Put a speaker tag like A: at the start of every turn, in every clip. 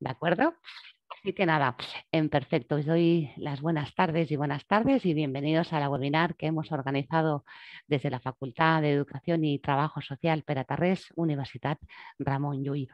A: ¿de acuerdo? Así que nada, en perfecto, os doy las buenas tardes y buenas tardes y bienvenidos a la webinar que hemos organizado desde la Facultad de Educación y Trabajo Social Peratarres, Universidad Ramón Llull.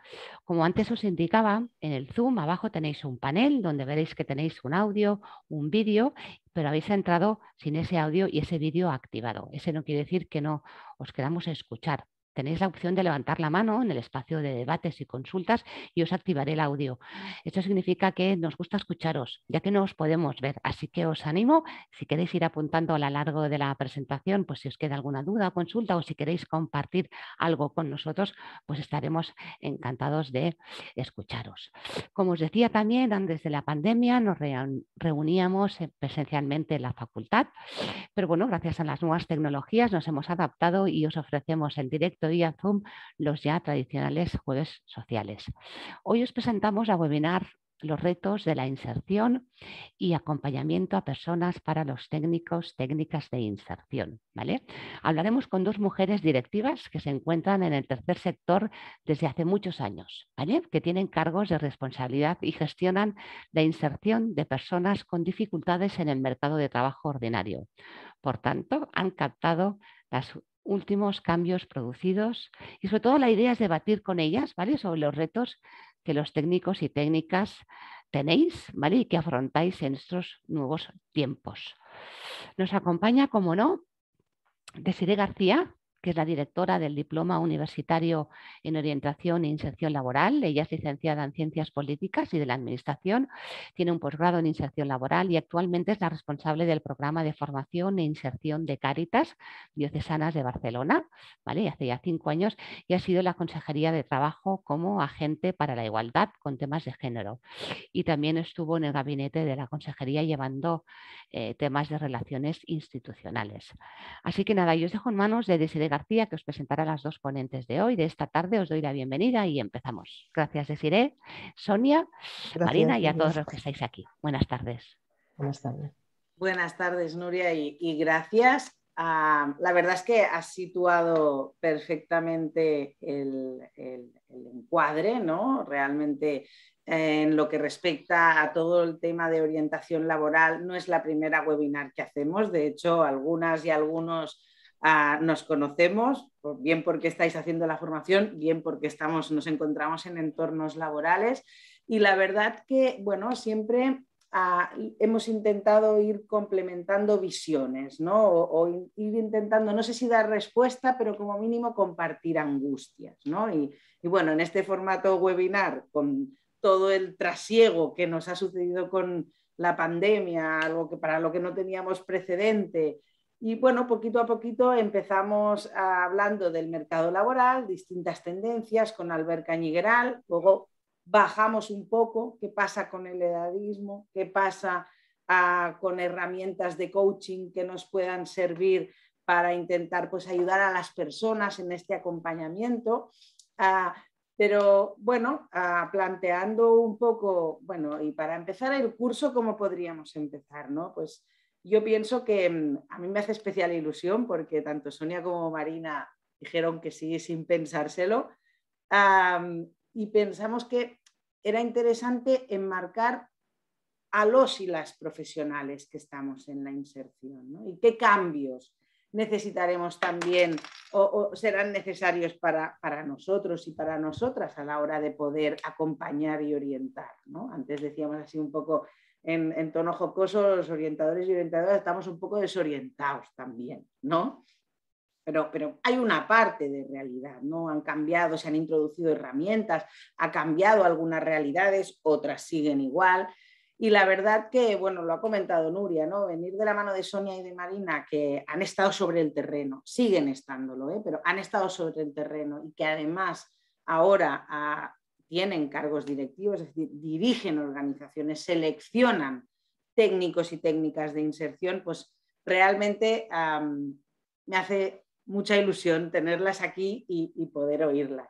A: Como antes os indicaba, en el Zoom abajo tenéis un panel donde veréis que tenéis un audio, un vídeo pero habéis entrado sin ese audio y ese vídeo activado. Ese no quiere decir que no os queramos escuchar tenéis la opción de levantar la mano en el espacio de debates y consultas y os activaré el audio. Esto significa que nos gusta escucharos, ya que no os podemos ver. Así que os animo, si queréis ir apuntando a lo largo de la presentación, pues si os queda alguna duda o consulta o si queréis compartir algo con nosotros, pues estaremos encantados de escucharos. Como os decía también, antes de la pandemia nos reuníamos eh, presencialmente en la facultad, pero bueno, gracias a las nuevas tecnologías nos hemos adaptado y os ofrecemos en directo día Zoom los ya tradicionales jueves sociales. Hoy os presentamos a webinar los retos de la inserción y acompañamiento a personas para los técnicos, técnicas de inserción. ¿vale? Hablaremos con dos mujeres directivas que se encuentran en el tercer sector desde hace muchos años, ¿vale? que tienen cargos de responsabilidad y gestionan la inserción de personas con dificultades en el mercado de trabajo ordinario. Por tanto, han captado las últimos cambios producidos y sobre todo la idea es debatir con ellas, ¿vale? Sobre los retos que los técnicos y técnicas tenéis, ¿vale? Y que afrontáis en estos nuevos tiempos. Nos acompaña, como no, Desiree García, que es la directora del Diploma Universitario en Orientación e Inserción Laboral. Ella es licenciada en Ciencias Políticas y de la Administración, tiene un posgrado en Inserción Laboral y actualmente es la responsable del programa de formación e inserción de Cáritas Diocesanas de Barcelona, ¿vale? hace ya cinco años, y ha sido la Consejería de Trabajo como agente para la igualdad con temas de género. Y también estuvo en el gabinete de la Consejería llevando eh, temas de relaciones institucionales. Así que nada, yo os dejo en manos de Desiree García, que os presentará las dos ponentes de hoy, de esta tarde. Os doy la bienvenida y empezamos. Gracias, Desiree, Sonia, Marina y a todos los que estáis aquí. Buenas tardes. Buenas
B: tardes. Nuria, y, gracias. Ah, la verdad es que has situado perfectamente el, el encuadre, ¿no? Realmente en lo que respecta a todo el tema de orientación laboral, no es la primera webinar que hacemos. De hecho, algunas y algunos nos conocemos, bien porque estáis haciendo la formación, bien porque estamos, nos encontramos en entornos laborales. Y la verdad que, bueno, siempre ah, hemos intentado ir complementando visiones, ¿no? O, ir intentando, no sé si dar respuesta, pero como mínimo compartir angustias, ¿no? Y, y bueno, en este formato webinar, con todo el trasiego que nos ha sucedido con la pandemia, algo que para lo que no teníamos precedente, y bueno, poquito a poquito empezamos hablando del mercado laboral, distintas tendencias con Albert Cañigueral, luego bajamos un poco qué pasa con el edadismo, qué pasa ah, con herramientas de coaching que nos puedan servir para intentar pues, ayudar a las personas en este acompañamiento. Ah, pero bueno, ah, planteando un poco, bueno, y para empezar el curso, ¿cómo podríamos empezar? No? Pues yo pienso que mm, a mí me hace especial ilusión porque tanto Sonia como Marina dijeron que sí sin pensárselo y pensamos que era interesante enmarcar a los y las profesionales que estamos en la inserción y qué cambios necesitaremos también o, serán necesarios para, nosotros y para nosotras a la hora de poder acompañar y orientar. Antes decíamos así un poco en, tono jocoso, los orientadores y orientadoras estamos un poco desorientados también, ¿no? Pero, pero, hay una parte de realidad, ¿no? Han cambiado, se han introducido herramientas, ha cambiado algunas realidades, otras siguen igual. Y la verdad que, bueno, lo ha comentado Nuria, ¿no? Venir de la mano de Sonia y de Marina, que han estado sobre el terreno, siguen estándolo, ¿eh? pero han estado sobre el terreno y que además ahora a, tienen cargos directivos, es decir, dirigen organizaciones, seleccionan técnicos y técnicas de inserción, pues realmente me hace mucha ilusión tenerlas aquí y, y, poder oírlas.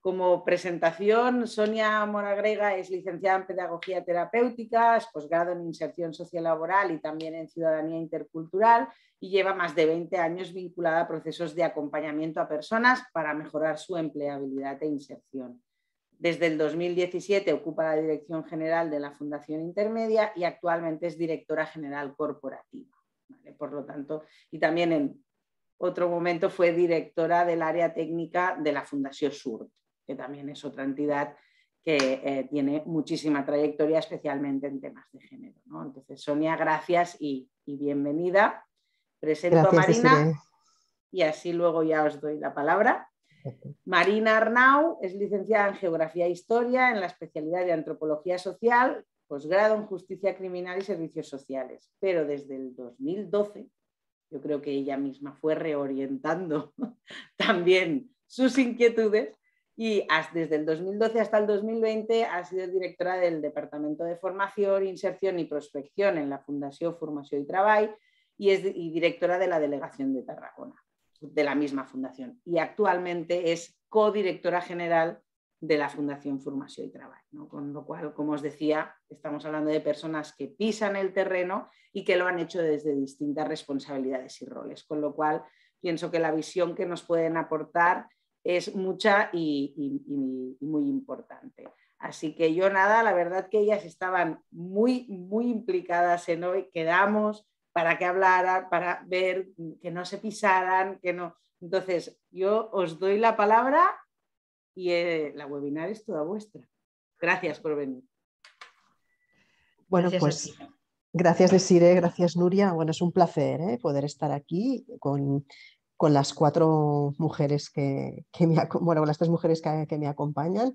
B: Como presentación, Sonia Moragrega es licenciada en Pedagogía Terapéutica, es posgrado en Inserción Sociolaboral y también en Ciudadanía Intercultural y lleva más de 20 años vinculada a procesos de acompañamiento a personas para mejorar su empleabilidad e inserción. Desde el 2017 ocupa la dirección general de la Fundación Intermedia y actualmente es directora general corporativa. Por lo tanto, y también en otro momento fue directora del área técnica de la Fundación Sur, que también es otra entidad que eh, tiene muchísima trayectoria, especialmente en temas de género. Entonces, Sonia, gracias y, bienvenida. Presento a Marina y así luego ya os doy la palabra. Marina Arnau es licenciada en Geografía e Historia en la especialidad de Antropología Social, posgrado en Justicia Criminal y Servicios Sociales, pero desde el 2012 yo creo que ella misma fue reorientando también sus inquietudes y desde el 2012 hasta el 2020 ha sido directora del Departamento de Formación, Inserción y Prospección en la Fundación Formación y Trabajo y es directora de la Delegación de Tarragona de la misma fundación y actualmente es codirectora general de la Fundación Formación y Trabajo. Con lo cual, como os decía, estamos hablando de personas que pisan el terreno y que lo han hecho desde distintas responsabilidades y roles, con lo cual pienso que la visión que nos pueden aportar es mucha y, y muy importante. Así que yo nada, la verdad que ellas estaban muy, muy implicadas en hoy, quedamos, para que hablaran, para ver que no se pisaran, que no. Entonces, yo os doy la palabra y eh, la webinar es toda vuestra. Gracias por venir.
C: Bueno, pues gracias Desire, gracias Nuria. Bueno, es un placer eh, poder estar aquí con, las cuatro mujeres que, que me, bueno, las tres mujeres que, que me acompañan.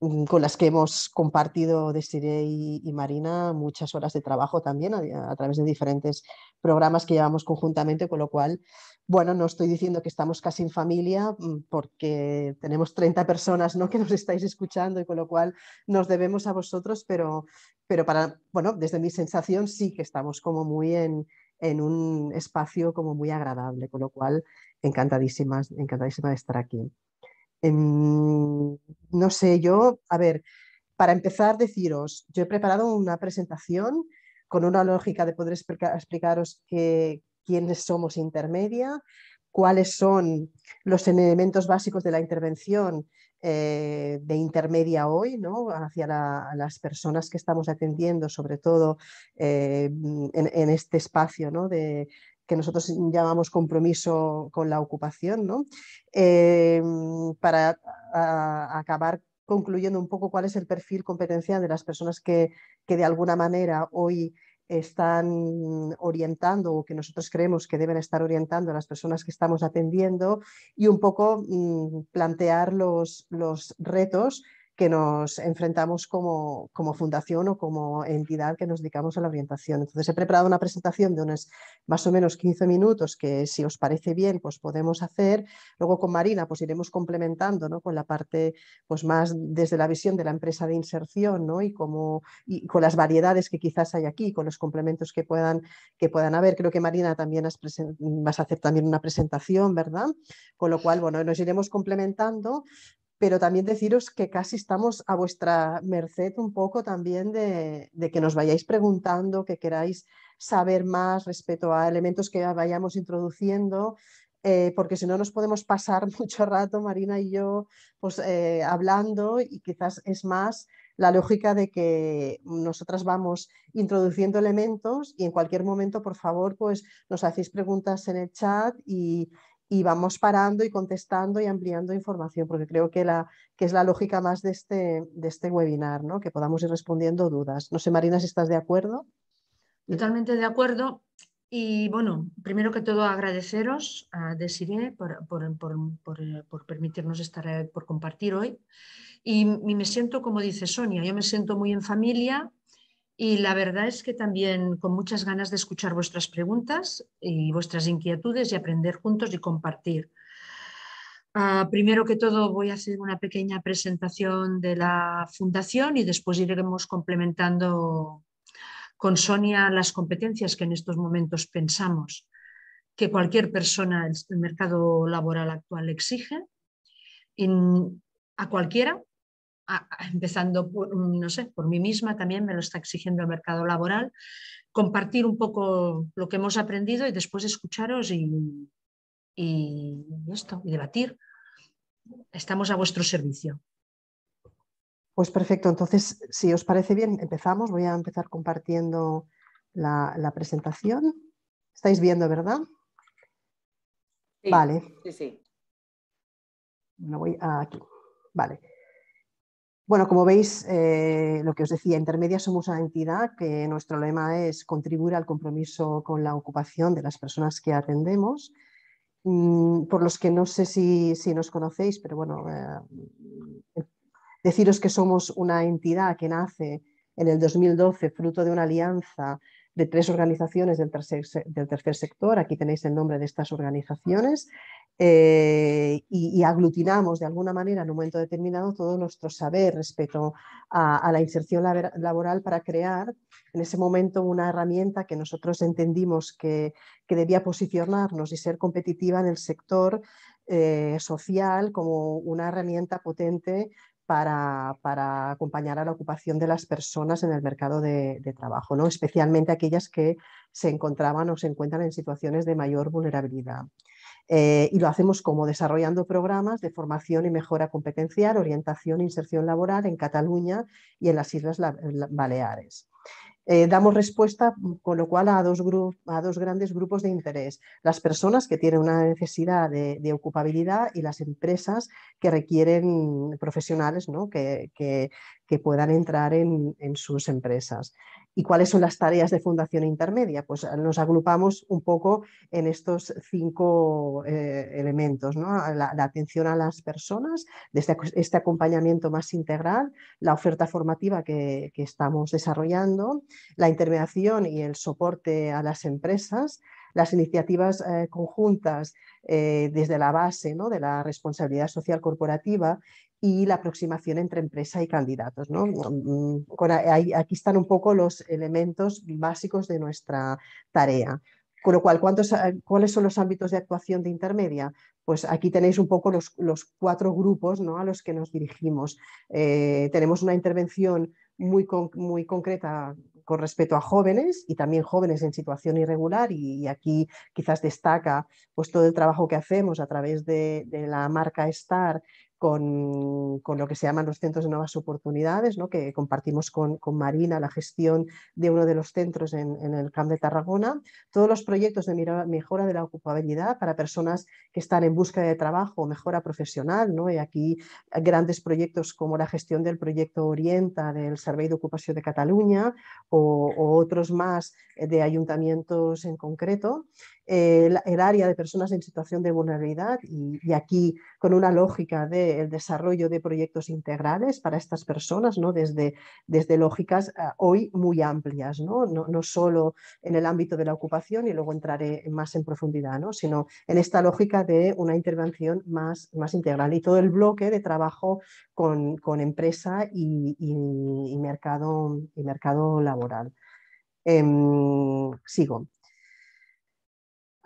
C: Mm, con las que hemos compartido Desiree y, Marina muchas horas de trabajo también a, través de diferentes programas que llevamos conjuntamente, con lo cual, bueno, no estoy diciendo que estamos casi en familia mm, porque tenemos 30 personas ¿no? que nos estáis escuchando y con lo cual nos debemos a vosotros, pero, para, bueno, desde mi sensación sí que estamos como muy en, en un espacio como muy agradable, con lo cual encantadísimas encantadísima de estar aquí. Em, no sé, yo, a ver, para empezar, deciros, yo he preparado una presentación con una lógica de poder explicaros quiénes somos intermedia, cuáles son los elementos básicos de la intervención eh, de intermedia hoy, ¿no? hacia las personas que estamos atendiendo, sobre todo eh, en, este espacio ¿no? de, que nosotros llamamos compromiso con la ocupación, ¿no? Eh, para acabar concluyendo un poco cuál es el perfil competencial de las personas que, de alguna manera hoy están orientando o que nosotros creemos que deben estar orientando a las personas que estamos atendiendo y un poco mm, plantear los retos que nos enfrentamos como, como, fundación o como entidad que nos dedicamos a la orientación. Entonces, he preparado una presentación de unos más o menos 15 minutos que, si os parece bien, pues podemos hacer. Luego con Marina, pues iremos complementando con la parte pues más desde la visión de la empresa de inserción y, como, con las variedades que quizás hay aquí, con los complementos que puedan, que puedan haber. Creo que Marina también vas a hacer también una presentación, ¿verdad? Con lo cual, bueno, nos iremos complementando pero también deciros que casi estamos a vuestra merced un poco también de, que nos vayáis preguntando, que queráis saber más respecto a elementos que vayamos introduciendo, eh, porque si no nos podemos pasar mucho rato, Marina y yo, pues eh, hablando y quizás es más la lógica de que nosotras vamos introduciendo elementos y en cualquier momento, por favor, pues nos hacéis preguntas en el chat y, y vamos parando y contestando y ampliando información, porque creo que, la, que es la lógica más de este, de este webinar, ¿no? que podamos ir respondiendo dudas. No sé, Marina, si estás de acuerdo.
D: Totalmente de acuerdo. Y bueno, primero que todo agradeceros a Desiree por, eh, permitirnos estar, eh, por compartir hoy. y me siento, como dice Sonia, yo me siento muy en familia, y la verdad es que también con muchas ganas de escuchar vuestras preguntas y vuestras inquietudes y aprender juntos y compartir. Ah, primero que todo voy a hacer una pequeña presentación de la fundación y después iremos complementando con Sonia las competencias que en estos momentos pensamos que cualquier persona en el mercado laboral actual exige a cualquiera empezando por, mm, no sé, por mí misma también me lo está exigiendo el mercado laboral, compartir un poco lo que hemos aprendido y después escucharos y, y esto, y debatir. Estamos a vuestro servicio.
C: Pues perfecto, entonces si os parece bien empezamos, voy a empezar compartiendo la, presentación. Estáis viendo, ¿verdad?
B: vale. Sí, sí.
C: me voy aquí. Vale. Bueno, como veis, eh, lo que os decía, Intermedia somos una entidad que nuestro lema es contribuir al compromiso con la ocupación de las personas que atendemos. Mm, por los que no sé si, nos conocéis, pero bueno, eh, deciros que somos una entidad que nace en el 2012 fruto de una alianza de tres organizaciones del tercer sector. Aquí tenéis el nombre de estas organizaciones. Eh, y, aglutinamos de alguna manera en un momento determinado todo nuestro saber respecto a, la inserción laboral para crear en ese momento una herramienta que nosotros entendimos que, que debía posicionarnos y ser competitiva en el sector eh, social como una herramienta potente para, para, acompañar a la ocupación de las personas en el mercado de, de, trabajo, ¿no? especialmente aquellas que se encontraban o se encuentran en situaciones de mayor vulnerabilidad. Eh, y lo hacemos como desarrollando programas de formación y mejora competencial, orientación e inserción laboral en Cataluña y en las Islas Baleares. Eh, damos respuesta, mm, con lo cual, a dos, a dos, grandes grupos de interés. Las personas que tienen una necesidad de, ocupabilidad y las empresas que requieren profesionales ¿no? que, que puedan entrar en, sus empresas. ¿Y cuáles son las tareas de fundación intermedia? Pues eh, nos agrupamos un poco en estos cinco eh, elementos, ¿no? la, atención a las personas, desde este acompañamiento más integral, la oferta formativa que, estamos desarrollando, la intermediación y el soporte a las empresas, las iniciativas eh, conjuntas desde la base ¿no? de la responsabilidad social corporativa y la aproximación entre empresa y candidatos. ¿no? Mm, mm, aquí están un poco los elementos básicos de nuestra tarea. Con lo cual, ah, ¿cuáles son los ámbitos de actuación de intermedia? Pues aquí tenéis un poco los, cuatro grupos ¿no? a los que nos dirigimos. Eh, tenemos una intervención muy, muy concreta con respecto a jóvenes y también jóvenes en situación irregular y, aquí quizás destaca pues, todo el trabajo que hacemos a través de la marca STAR con, lo que se llaman los centros de nuevas oportunidades, ¿no? que compartimos con, Marina la gestión de uno de los centros en, el Camp de Tarragona, todos los proyectos de mejora de la ocupabilidad para personas que están en búsqueda de trabajo, o mejora profesional, ¿no? y aquí grandes proyectos como la gestión del proyecto Orienta del de Ocupación de Cataluña o otros más de ayuntamientos en concreto. Eh, el, área de personas en situación de vulnerabilidad y, aquí con una lógica del desarrollo de proyectos integrales para estas personas, ¿no? desde, desde lógicas ah, hoy muy amplias, ¿no? solo en el ámbito de la ocupación y luego entraré más en profundidad, ¿no? sino en esta lógica de una intervención más, integral y todo el bloque de trabajo con, empresa y, mercado, y mercado laboral. Em, sigo.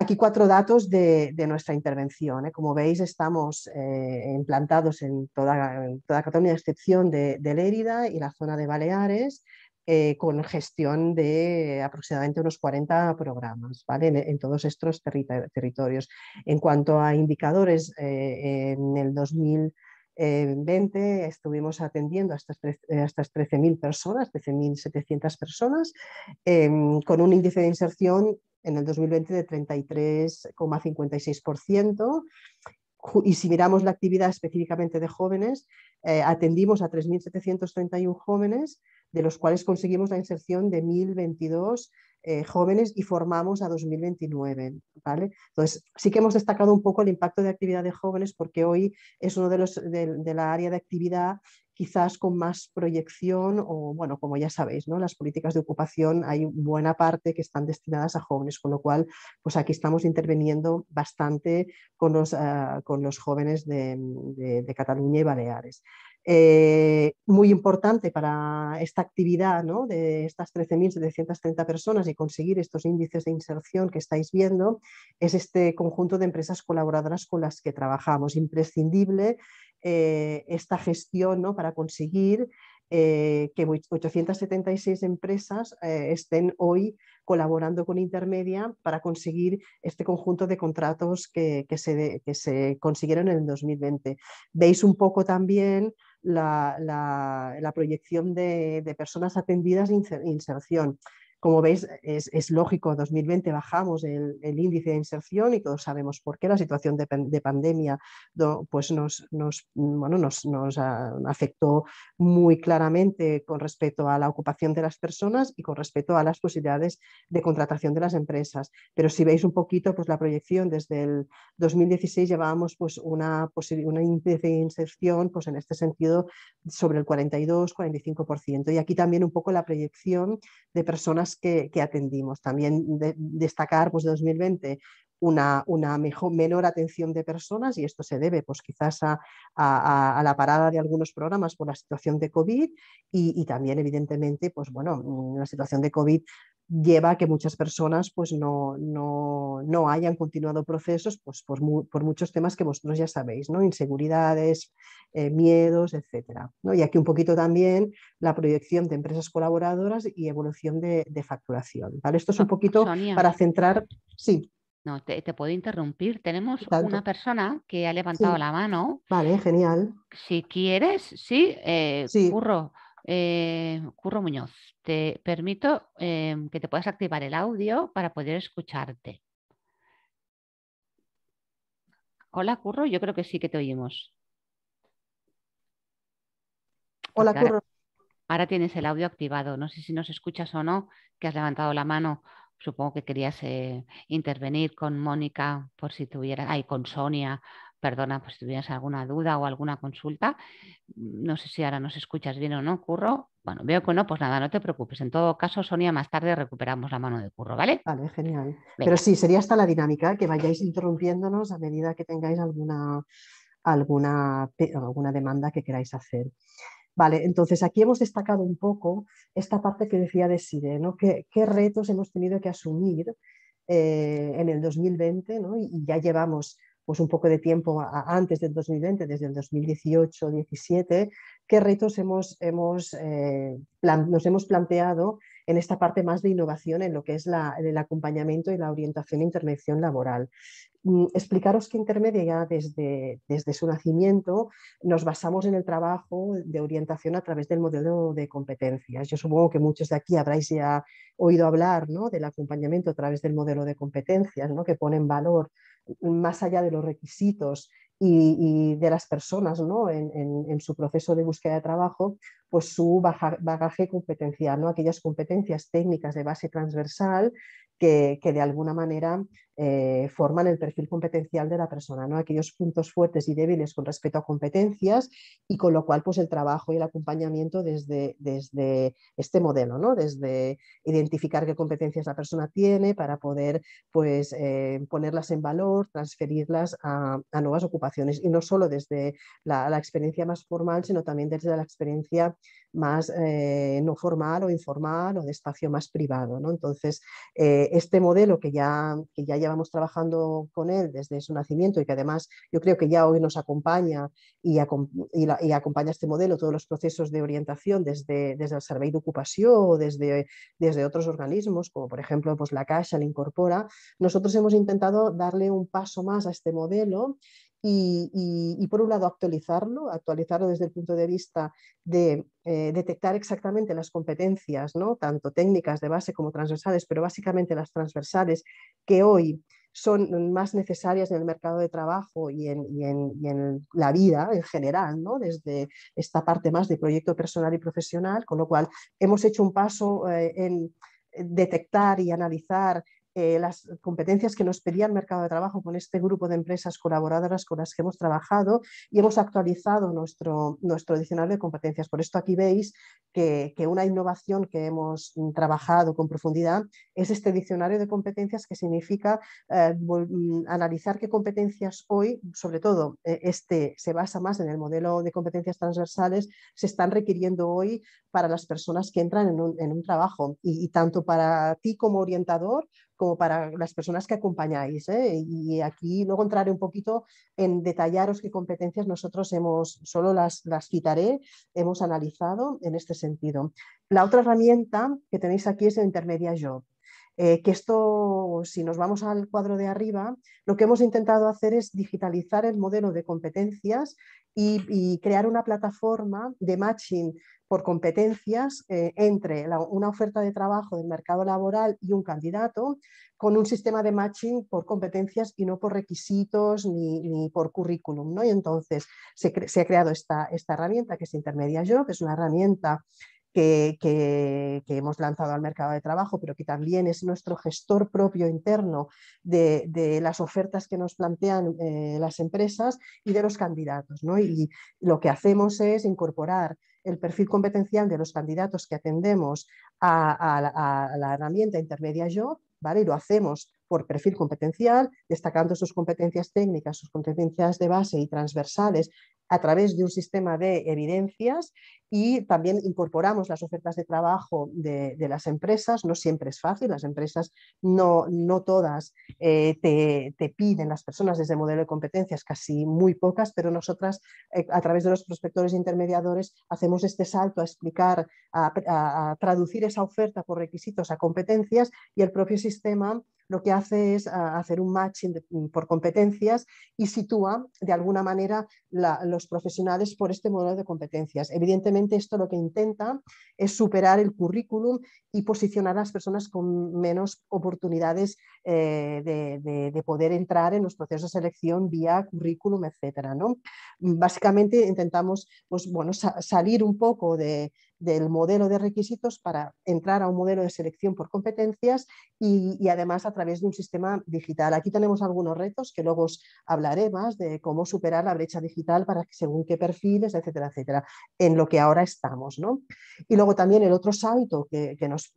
C: Aquí cuatro datos de, nuestra intervención. ¿eh? Como veis, estamos eh, implantados en toda, Cataluña, a excepción de, Lérida y la zona de Baleares, eh, con gestión de aproximadamente unos 40 programas ¿vale? en, todos estos territorios. En cuanto a indicadores, en el 2020 estuvimos atendiendo a estas 13.000 personas, 13.700 personas, em, con un índice de inserción en el 2020 de 33,56%. Y si miramos la actividad específicamente de jóvenes, eh, atendimos a 3.731 jóvenes, de los cuales conseguimos la inserción de 1.022 eh, jóvenes y formamos a 2029. ¿vale? Entonces, sí que hemos destacado un poco el impacto de actividad de jóvenes porque hoy es uno de los de, de la área de actividad quizás con más proyección o, bueno, como ya sabéis, ¿no? las políticas de ocupación hay buena parte que están destinadas a jóvenes, con lo cual, pues aquí estamos interviniendo bastante con los, ah, jóvenes de, Cataluña y Baleares. Eh, muy importante para esta actividad de estas 13.730 personas y conseguir estos índices de inserción que estáis viendo es este conjunto de empresas colaboradoras con las que trabajamos. Imprescindible eh, esta gestión para conseguir eh, que 876 empresas eh, estén hoy colaborando con Intermedia para conseguir este conjunto de contratos que, se, consiguieron en el 2020. Veis un poco también la, proyección de, personas atendidas e inserción. Como veis, es, lógico, lógico, 2020 bajamos el, índice de inserción y todos sabemos por qué la situación de, pandemia pues nos, nos, nos, afectó muy claramente con respecto a la ocupación de las personas y con respecto a las posibilidades de contratación de las empresas. Pero si veis un poquito pues, la proyección desde el 2016 llevábamos pues, una, una índice de inserción pues, en este sentido sobre el 42-45%. Y aquí también un poco la proyección de personas que, atendimos. También de, destacar, pues 2020, una, menor atención de personas y esto se debe pues quizás a, la parada de algunos programas por la situación de COVID y, y también evidentemente pues bueno, mm, la situación de COVID lleva a que muchas personas pues, no, hayan continuado procesos pues, por, muchos temas que vosotros ya sabéis, ¿no? inseguridades, eh, miedos, etc. ¿no? Y aquí un poquito también la proyección de empresas colaboradoras y evolución de, facturación. ¿vale? Esto es un poquito para centrar.
A: Sí. No, te, te puedo interrumpir. Tenemos una persona que ha levantado la mano.
C: Vale, genial.
A: Si quieres, sí, eh, eh, Curro Muñoz, te permito eh, que te puedas activar el audio para poder escucharte. Hola, Curro, yo creo que sí que te oímos. Pues Hola, Curro. Ahora tienes el audio activado. No sé si nos escuchas o no, que has levantado la mano. Supongo que querías eh, intervenir con Mónica, por si tuvieras, ahí con Sonia, perdona pues, si tuvieras alguna duda o alguna consulta. No sé si ahora nos escuchas bien o no, Curro. Bueno, veo que no, pues nada, no te preocupes. En todo caso, Sonia, más tarde recuperamos la mano de Curro, ¿vale? Vale, genial. Pero sí, sería hasta la
C: dinámica, que vayáis interrumpiéndonos a medida que tengáis alguna, alguna, alguna demanda que queráis hacer. Vale, entonces aquí hemos destacado un poco esta parte que decía de ¿no? ¿Qué, retos hemos tenido que asumir eh, en el 2020 ¿no? y, ya llevamos pues, un poco de tiempo antes del 2020, desde el 2018-17, qué retos eh, nos hemos planteado en esta parte más de innovación en lo que es el acompañamiento y la orientación e intervención laboral. Mm, explicaros que Intermedia desde, desde su nacimiento nos basamos en el trabajo de orientación a través del modelo de competencias. Yo supongo que muchos de aquí habráis ya oído hablar del acompañamiento a través del modelo de competencias, ¿no? que pone en valor más allá de los requisitos y, de las personas ¿no? en, su proceso de búsqueda de trabajo, pues su bagaje competencial, ¿no? aquellas competencias técnicas de base transversal que, de alguna manera eh, forman el perfil competencial de la persona, ¿no? aquellos puntos fuertes y débiles con respecto a competencias y con lo cual pues, el trabajo y el acompañamiento desde, desde este modelo, ¿no? desde identificar qué competencias la persona tiene para poder pues, eh, ponerlas en valor, transferirlas a, nuevas ocupaciones y no solo desde la experiencia más formal, sino también desde la experiencia más eh, no formal o informal o de espacio más privado. ¿no? Entonces, eh, este modelo que ya, ya llevamos trabajando con él desde su nacimiento y que además yo creo que ya hoy nos acompaña y, acompaña este modelo todos los procesos de orientación desde, desde el Servicio de Ocupación o desde, desde otros organismos, como por ejemplo pues, la casa la Incorpora, nosotros hemos intentado darle un paso más a este modelo y, por un lado actualizarlo, actualizarlo desde el punto de vista de eh, detectar exactamente las competencias, ¿no? tanto técnicas de base como transversales, pero básicamente las transversales que hoy son más necesarias en el mercado de trabajo y en, la vida en general, desde esta parte más de proyecto personal y profesional, con lo cual hemos hecho un paso eh, en detectar y analizar las competencias que nos pedía el mercado de trabajo con este grupo de empresas colaboradoras con las que hemos trabajado y hemos actualizado nuestro, nuestro diccionario de competencias. Por esto aquí veis que, una innovación que hemos mm, trabajado con profundidad es este diccionario de competencias que significa eh, mm, analizar qué competencias hoy, sobre todo eh, este se basa más en el modelo de competencias transversales, se están requiriendo hoy para las personas que entran en un, trabajo y tanto para ti como orientador como para las personas que acompañáis. ¿eh? Y aquí luego entraré un poquito en detallaros qué competencias nosotros hemos, solo las, las citaré, hemos analizado en este sentido. La otra herramienta que tenéis aquí es el Intermedia Job. Eh, que esto, si nos vamos al cuadro de arriba, lo que hemos intentado hacer es digitalizar el modelo de competencias y, crear una plataforma de matching por competencias eh, entre una oferta de trabajo del mercado laboral y un candidato, con un sistema de matching por competencias y no por requisitos ni, por currículum. ¿no? Y entonces se, ha creado esta, esta herramienta que es Intermedia Yo, que es una herramienta que, hemos lanzado al mercado de trabajo, pero que también es nuestro gestor propio interno de, las ofertas que nos plantean eh, las empresas y de los candidatos. ¿no? Y lo que hacemos es incorporar el perfil competencial de los candidatos que atendemos a, la, herramienta intermedia Job, ¿vale? y lo hacemos por perfil competencial, destacando sus competencias técnicas, sus competencias de base y transversales a través de un sistema de evidencias y también incorporamos las ofertas de trabajo de, las empresas. No siempre es fácil, las empresas no, no todas eh, te, piden las personas desde el modelo de competencias, casi muy pocas, pero nosotras eh, a través de los prospectores e intermediadores hacemos este salto a explicar, a, traducir esa oferta por requisitos a competencias y el propio sistema lo que hace es hacer un matching mm, por competencias y sitúa de alguna manera los profesionales por este modelo de competencias. Evidentemente, esto lo que intenta es superar el currículum y posicionar a las personas con menos oportunidades eh, de, poder entrar en los procesos de selección vía currículum, etc. ¿no? Básicamente intentamos pues, bueno, salir un poco de, del modelo de requisitos para entrar a un modelo de selección por competencias y, además a través de un sistema digital. Aquí tenemos algunos retos que luego os hablaré más de cómo superar la brecha digital para según qué perfiles, etcétera, etcétera, en lo que ahora estamos. ¿no? Y luego también el otro salto, que, nos,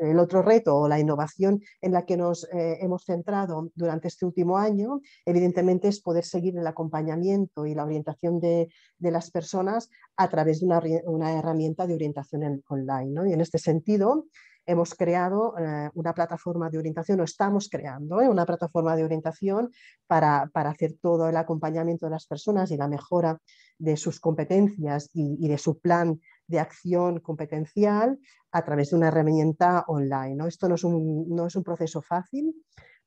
C: el otro reto o la innovación en la que nos eh, hemos centrado durante este último año, evidentemente es poder seguir el acompañamiento y la orientación de, las personas a través de una, una herramienta de orientación online. Y en este sentido, hemos creado eh, una plataforma de orientación, o estamos creando ¿eh? una plataforma de orientación para, hacer todo el acompañamiento de las personas y la mejora de sus competencias y, de su plan de acción competencial a través de una herramienta online. Esto no es, un, no es un proceso fácil,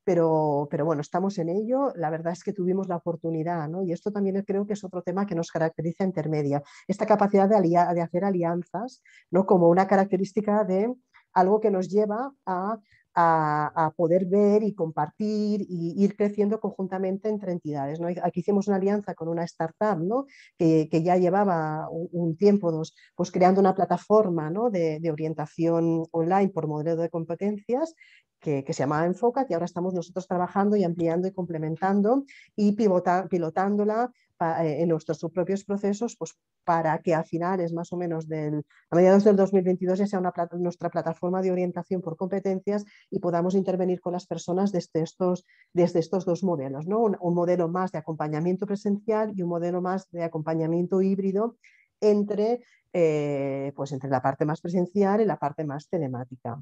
C: pero, pero, bueno, estamos en ello. La verdad es que tuvimos la oportunidad, ¿no? Y esto también creo que es otro tema que nos caracteriza Intermedia, esta capacidad de, de hacer alianzas, ¿no? Como una característica de algo que nos lleva a, a, poder ver y compartir y ir creciendo conjuntamente entre entidades. Aquí hicimos una alianza con una startup ¿no? que, que, ya llevaba un, tiempo, dos, pues creando una plataforma ¿no? de, de, orientación online por modelo de competencias que, se llamaba Enfoca, que ahora estamos nosotros trabajando y ampliando y complementando y pilotándola eh, en nuestros propios procesos pues, para que a finales más o menos del, a mediados del 2022 ya sea una, nuestra plataforma de orientación por competencias y podamos intervenir con las personas desde estos, desde estos dos modelos, ¿no? un modelo más de acompañamiento presencial y un modelo más de acompañamiento híbrido entre, eh, pues entre la parte más presencial y la parte más telemática.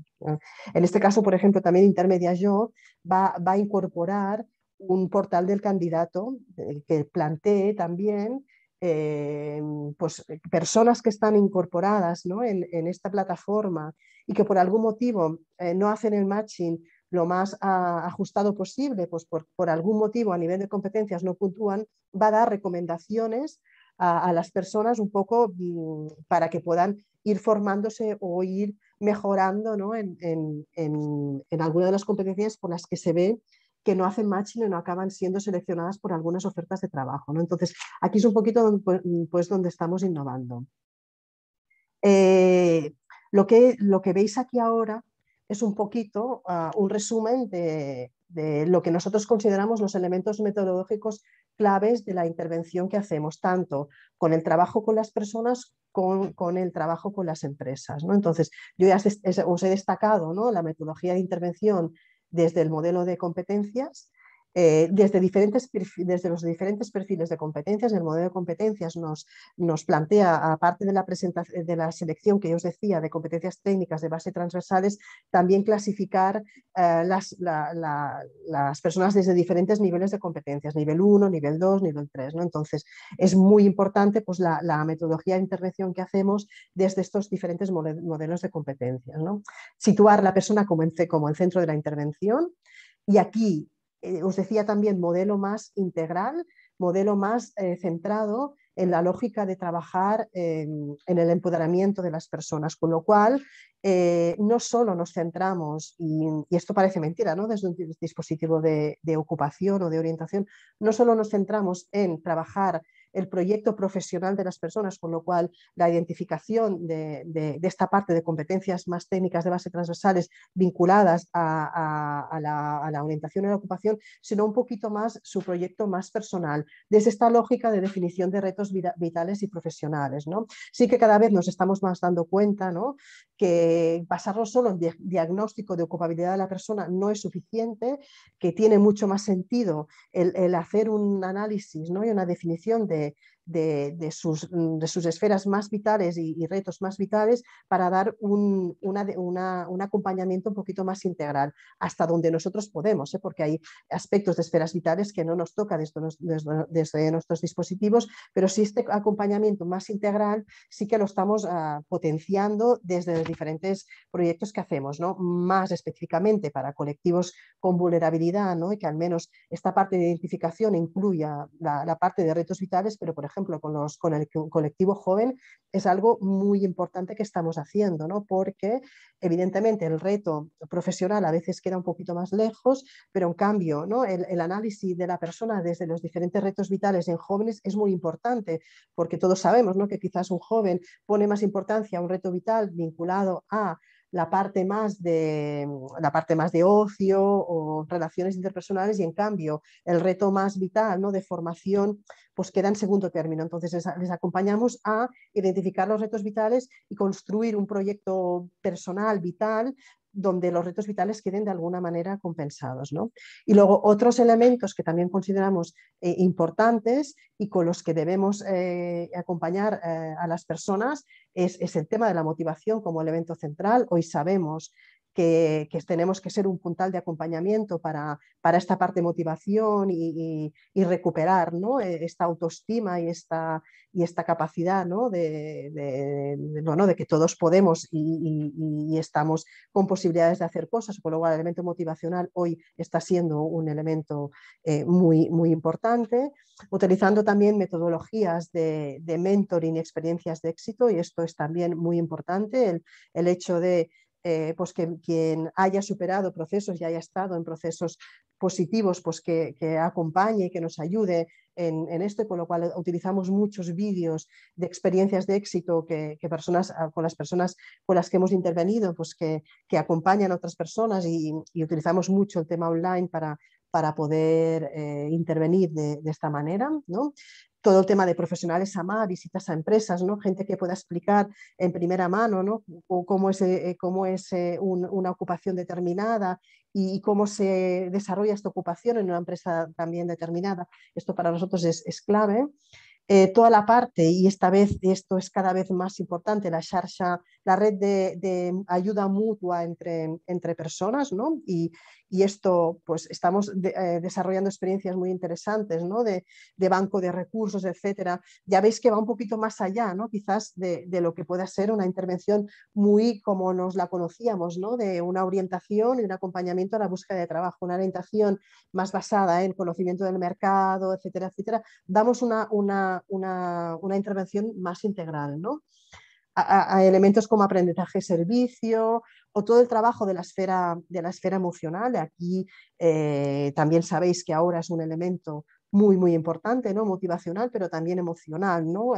C: En este caso, por ejemplo, también Intermedia Yo va, a incorporar un portal del candidato eh, que plantee también eh, pues, personas que están incorporadas ¿no? en, esta plataforma y que por algún motivo no hacen el matching lo más ajustado posible, pues por, por, algún motivo a nivel de competencias no puntúan, va a dar recomendaciones a, las personas un poco mm, para que puedan ir formándose o ir mejorando en, en, alguna de las competencias por las que se ve que no hacen match y no acaban siendo seleccionadas por algunas ofertas de trabajo. ¿no? Entonces, aquí es un poquito donde, pues, mm, pues, donde estamos innovando. Eh, lo, lo que veis aquí ahora es un poquito ah, un resumen de, lo que nosotros consideramos los elementos metodológicos claves de la intervención que hacemos, tanto con el trabajo con las personas con, con el trabajo con las empresas. Entonces, yo ya os he destacado la metodología de intervención desde el modelo de competencias, eh, desde, los diferentes perfiles de competencias, el modelo de competencias nos, plantea, aparte de la, de la selección que yo os decía de competencias técnicas de base transversales, también clasificar eh, las, personas desde diferentes niveles de competencias, nivel 1, nivel 2, nivel 3. Entonces, es muy importante pues, la, metodología de intervención que hacemos desde estos diferentes modelos de competencias. ¿no? Situar la persona como como el centro de la intervención y aquí eh, os decía también, modelo más integral, modelo más eh, centrado en la lógica de trabajar en el empoderamiento de las personas, con lo cual eh, no solo nos centramos, y, esto parece mentira, ¿no? desde un dispositivo de, de, ocupación o de orientación, no solo nos centramos en trabajar el proyecto profesional de las personas, con lo cual la identificación de, esta parte de competencias más técnicas de base transversales vinculadas a, la, orientación y la ocupación, sino un poquito más su proyecto más personal, desde esta lógica de definición de retos vitales y profesionales. Sí que cada vez nos estamos más dando cuenta ¿no? que basarnos solo en diagnóstico de ocupabilidad de la persona no es suficiente, que tiene mucho más sentido el, hacer un análisis ¿no? y una definición de de Mm, de, sus, esferas más vitales y, retos más vitales para dar un, una, un, acompañamiento un poquito más integral, hasta donde nosotros podemos, ¿eh? porque hay aspectos de esferas vitales que no nos toca desde, nuestros dispositivos, pero si este acompañamiento más integral sí que lo estamos ah, potenciando desde los diferentes proyectos que hacemos, ¿no? más específicamente para colectivos con vulnerabilidad ¿no? y que al menos esta parte de identificación incluya la, la parte de retos vitales, pero por ejemplo, con, los, con el colectivo joven, es algo muy importante que estamos haciendo, ¿no? porque evidentemente el reto profesional a veces queda un poquito más lejos, pero en cambio ¿no? el, el análisis de la persona desde los diferentes retos vitales en jóvenes es muy importante, porque todos sabemos ¿no? que quizás un joven pone más importancia a un reto vital vinculado a la parte más de, mm, la parte más de ocio o relaciones interpersonales y en cambio el reto más vital ¿no? de formación pues queda en segundo término. Entonces les, les acompañamos a identificar los retos vitales y construir un proyecto personal vital donde los retos vitales queden de alguna manera compensados. Y luego otros elementos que también consideramos eh, importantes y con los que debemos eh, acompañar eh, a las personas es, es, el tema de la motivación como elemento central. Hoy sabemos que, tenemos que ser un puntal de acompañamiento para, esta parte de motivación y, recuperar ¿no? E, esta autoestima y esta, y esta capacidad ¿no? de, de, de, que todos podemos y, estamos con posibilidades de hacer cosas, por lo cual el elemento motivacional hoy está siendo un elemento eh, muy, muy importante, utilizando también metodologías de, mentoring, experiencias de éxito, y esto es también muy importante, el, el hecho de eh, pues que quien haya superado procesos y haya estado en procesos positivos, pues que, que acompañe, que nos ayude en, en, esto, con lo cual utilizamos muchos vídeos de experiencias de éxito que, personas, ah, con las personas con las que hemos intervenido, pues que, que acompañan a otras personas y, utilizamos mucho el tema online para, para poder eh, intervenir de, de, esta manera. ¿no? todo el tema de profesionales a visitas a empresas, ¿no? gente que pueda explicar en primera mano ¿no? cómo es, eh, eh, cómo es eh, una ocupación determinada y cómo se desarrolla esta ocupación en una empresa también determinada. Esto para nosotros es clave. Eh, toda la parte, y esta vez esto es cada vez más importante, la xarxa, la red de, ayuda mutua entre, entre personas, ¿no? Y, esto, pues estamos eh, desarrollando experiencias muy interesantes, ¿no? De, banco de recursos, etcétera. Ya veis que va un poquito más allá, ¿no? Quizás de, lo que pueda ser una intervención muy como nos la conocíamos, ¿no? De una orientación y un acompañamiento a la búsqueda de trabajo, una orientación más basada en conocimiento del mercado, etcétera, etcétera. Damos una una, intervención más integral, ¿no? A, elementos como aprendizaje servicio o todo el trabajo de la esfera, de la esfera emocional. Aquí eh, también sabéis que ahora es un elemento muy, muy importante, ¿no? Motivacional, pero también emocional, ¿no?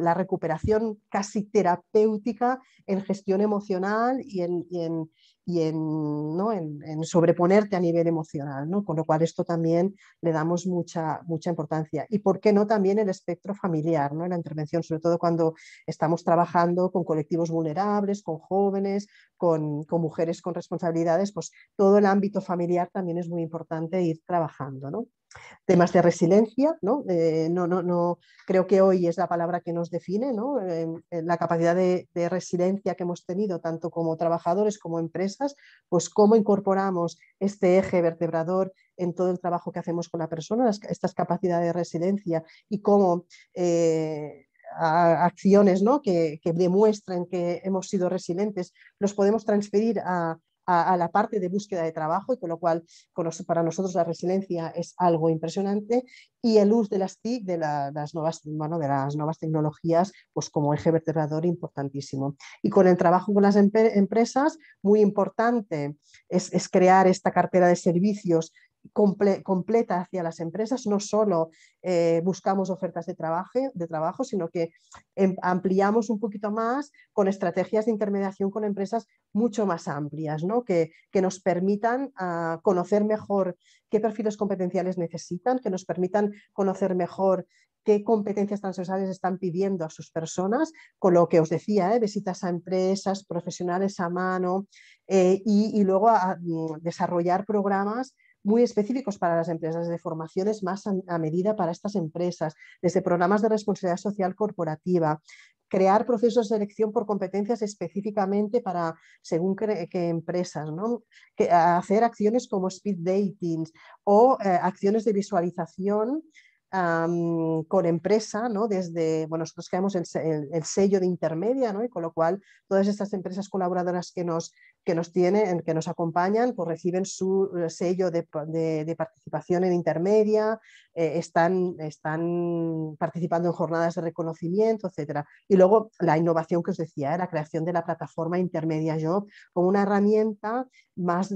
C: la recuperación casi terapéutica en gestión emocional y en, y en, sobreponerte a nivel emocional, ¿no? Con lo cual esto también le damos mucha, mucha importancia. Y por qué no también el espectro familiar, ¿no? La intervención, sobre todo cuando estamos trabajando con colectivos vulnerables, con jóvenes, con, con mujeres con responsabilidades, pues todo el ámbito familiar también es muy importante ir trabajando, ¿no? temas de resiliencia, eh, ¿no? no, no, creo que hoy es la palabra que nos define, em, eh, la capacidad de, resiliencia que hemos tenido tanto como trabajadores como empresas, pues cómo incorporamos este eje vertebrador en todo el trabajo que hacemos con la persona, estas capacidades de resiliencia y cómo eh, acciones que, demuestren que hemos sido resilientes, los podemos transferir a, a, la parte de búsqueda de trabajo y con lo cual para nosotros la resiliencia es algo impresionante y el uso de las TIC, de, las, nuevas, de las nuevas tecnologías, pues como eje vertebrador importantísimo. Y con el trabajo con las empresas, muy importante es crear esta cartera de servicios completa hacia las empresas. No solo eh, buscamos ofertas de trabajo, de trabajo sino que em-, ampliamos un poquito más con estrategias de intermediación con empresas mucho más amplias, ¿no? que, nos permitan ah, conocer mejor qué perfiles competenciales necesitan, que nos permitan conocer mejor qué competencias transversales están pidiendo a sus personas, con lo que os decía, ¿eh? visitas a empresas, profesionales a mano eh, y, luego ah, mm, desarrollar programas muy específicos para las empresas, de formaciones más a, medida para estas empresas, desde programas de responsabilidad social corporativa, crear procesos de selección por competencias específicamente para según qué, empresas, ¿no? que, hacer acciones como speed dating o eh, acciones de visualización con empresa, ¿no? desde, bueno, nosotros creamos el, sello de intermedia, ¿no? y con lo cual todas estas empresas colaboradoras que nos que nos tienen, que nos acompañan, pues reciben su eh, sello de, participación en intermedia, eh, están, participando en jornadas de reconocimiento, etcétera. Y luego la innovación que os decía, era eh, la creación de la plataforma Intermedia Job como una herramienta más,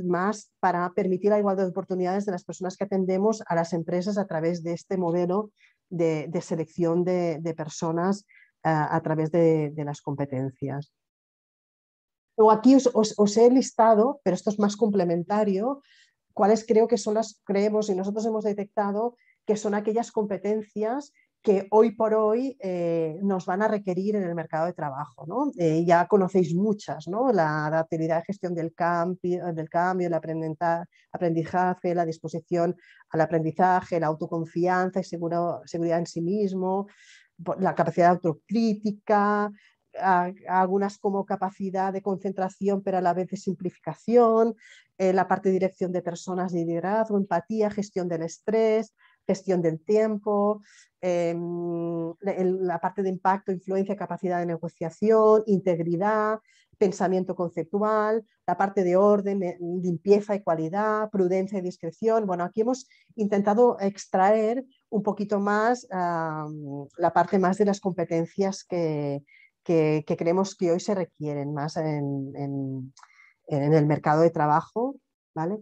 C: para permitir la igualdad de oportunidades de las personas que atendemos a las empresas a través de este modelo de, selección de, personas a través de las competencias aquí os, he listado, pero esto es más complementario, cuáles creo que son las, creemos y nosotros hemos detectado que son aquellas competencias que hoy por hoy eh, nos van a requerir en el mercado de trabajo. Eh, ya conocéis muchas, la adaptabilidad de gestión del, cambio, del cambio, el aprendizaje, la disposición al aprendizaje, la autoconfianza y seguro, seguridad en sí mismo, la capacidad autocrítica, algunas como capacidad de concentración, pero a la vez de simplificación, eh, la parte de dirección de personas liderazgo, empatía, gestión del estrés, gestión del tiempo, em, la parte de impacto, influencia, capacidad de negociación, integridad, pensamiento conceptual, la parte de orden, limpieza y cualidad, prudencia y discreción. Bueno, aquí hemos intentado extraer un poquito más la parte más de las competencias que, que, creemos que hoy se requieren más en, el mercado de trabajo. ¿vale?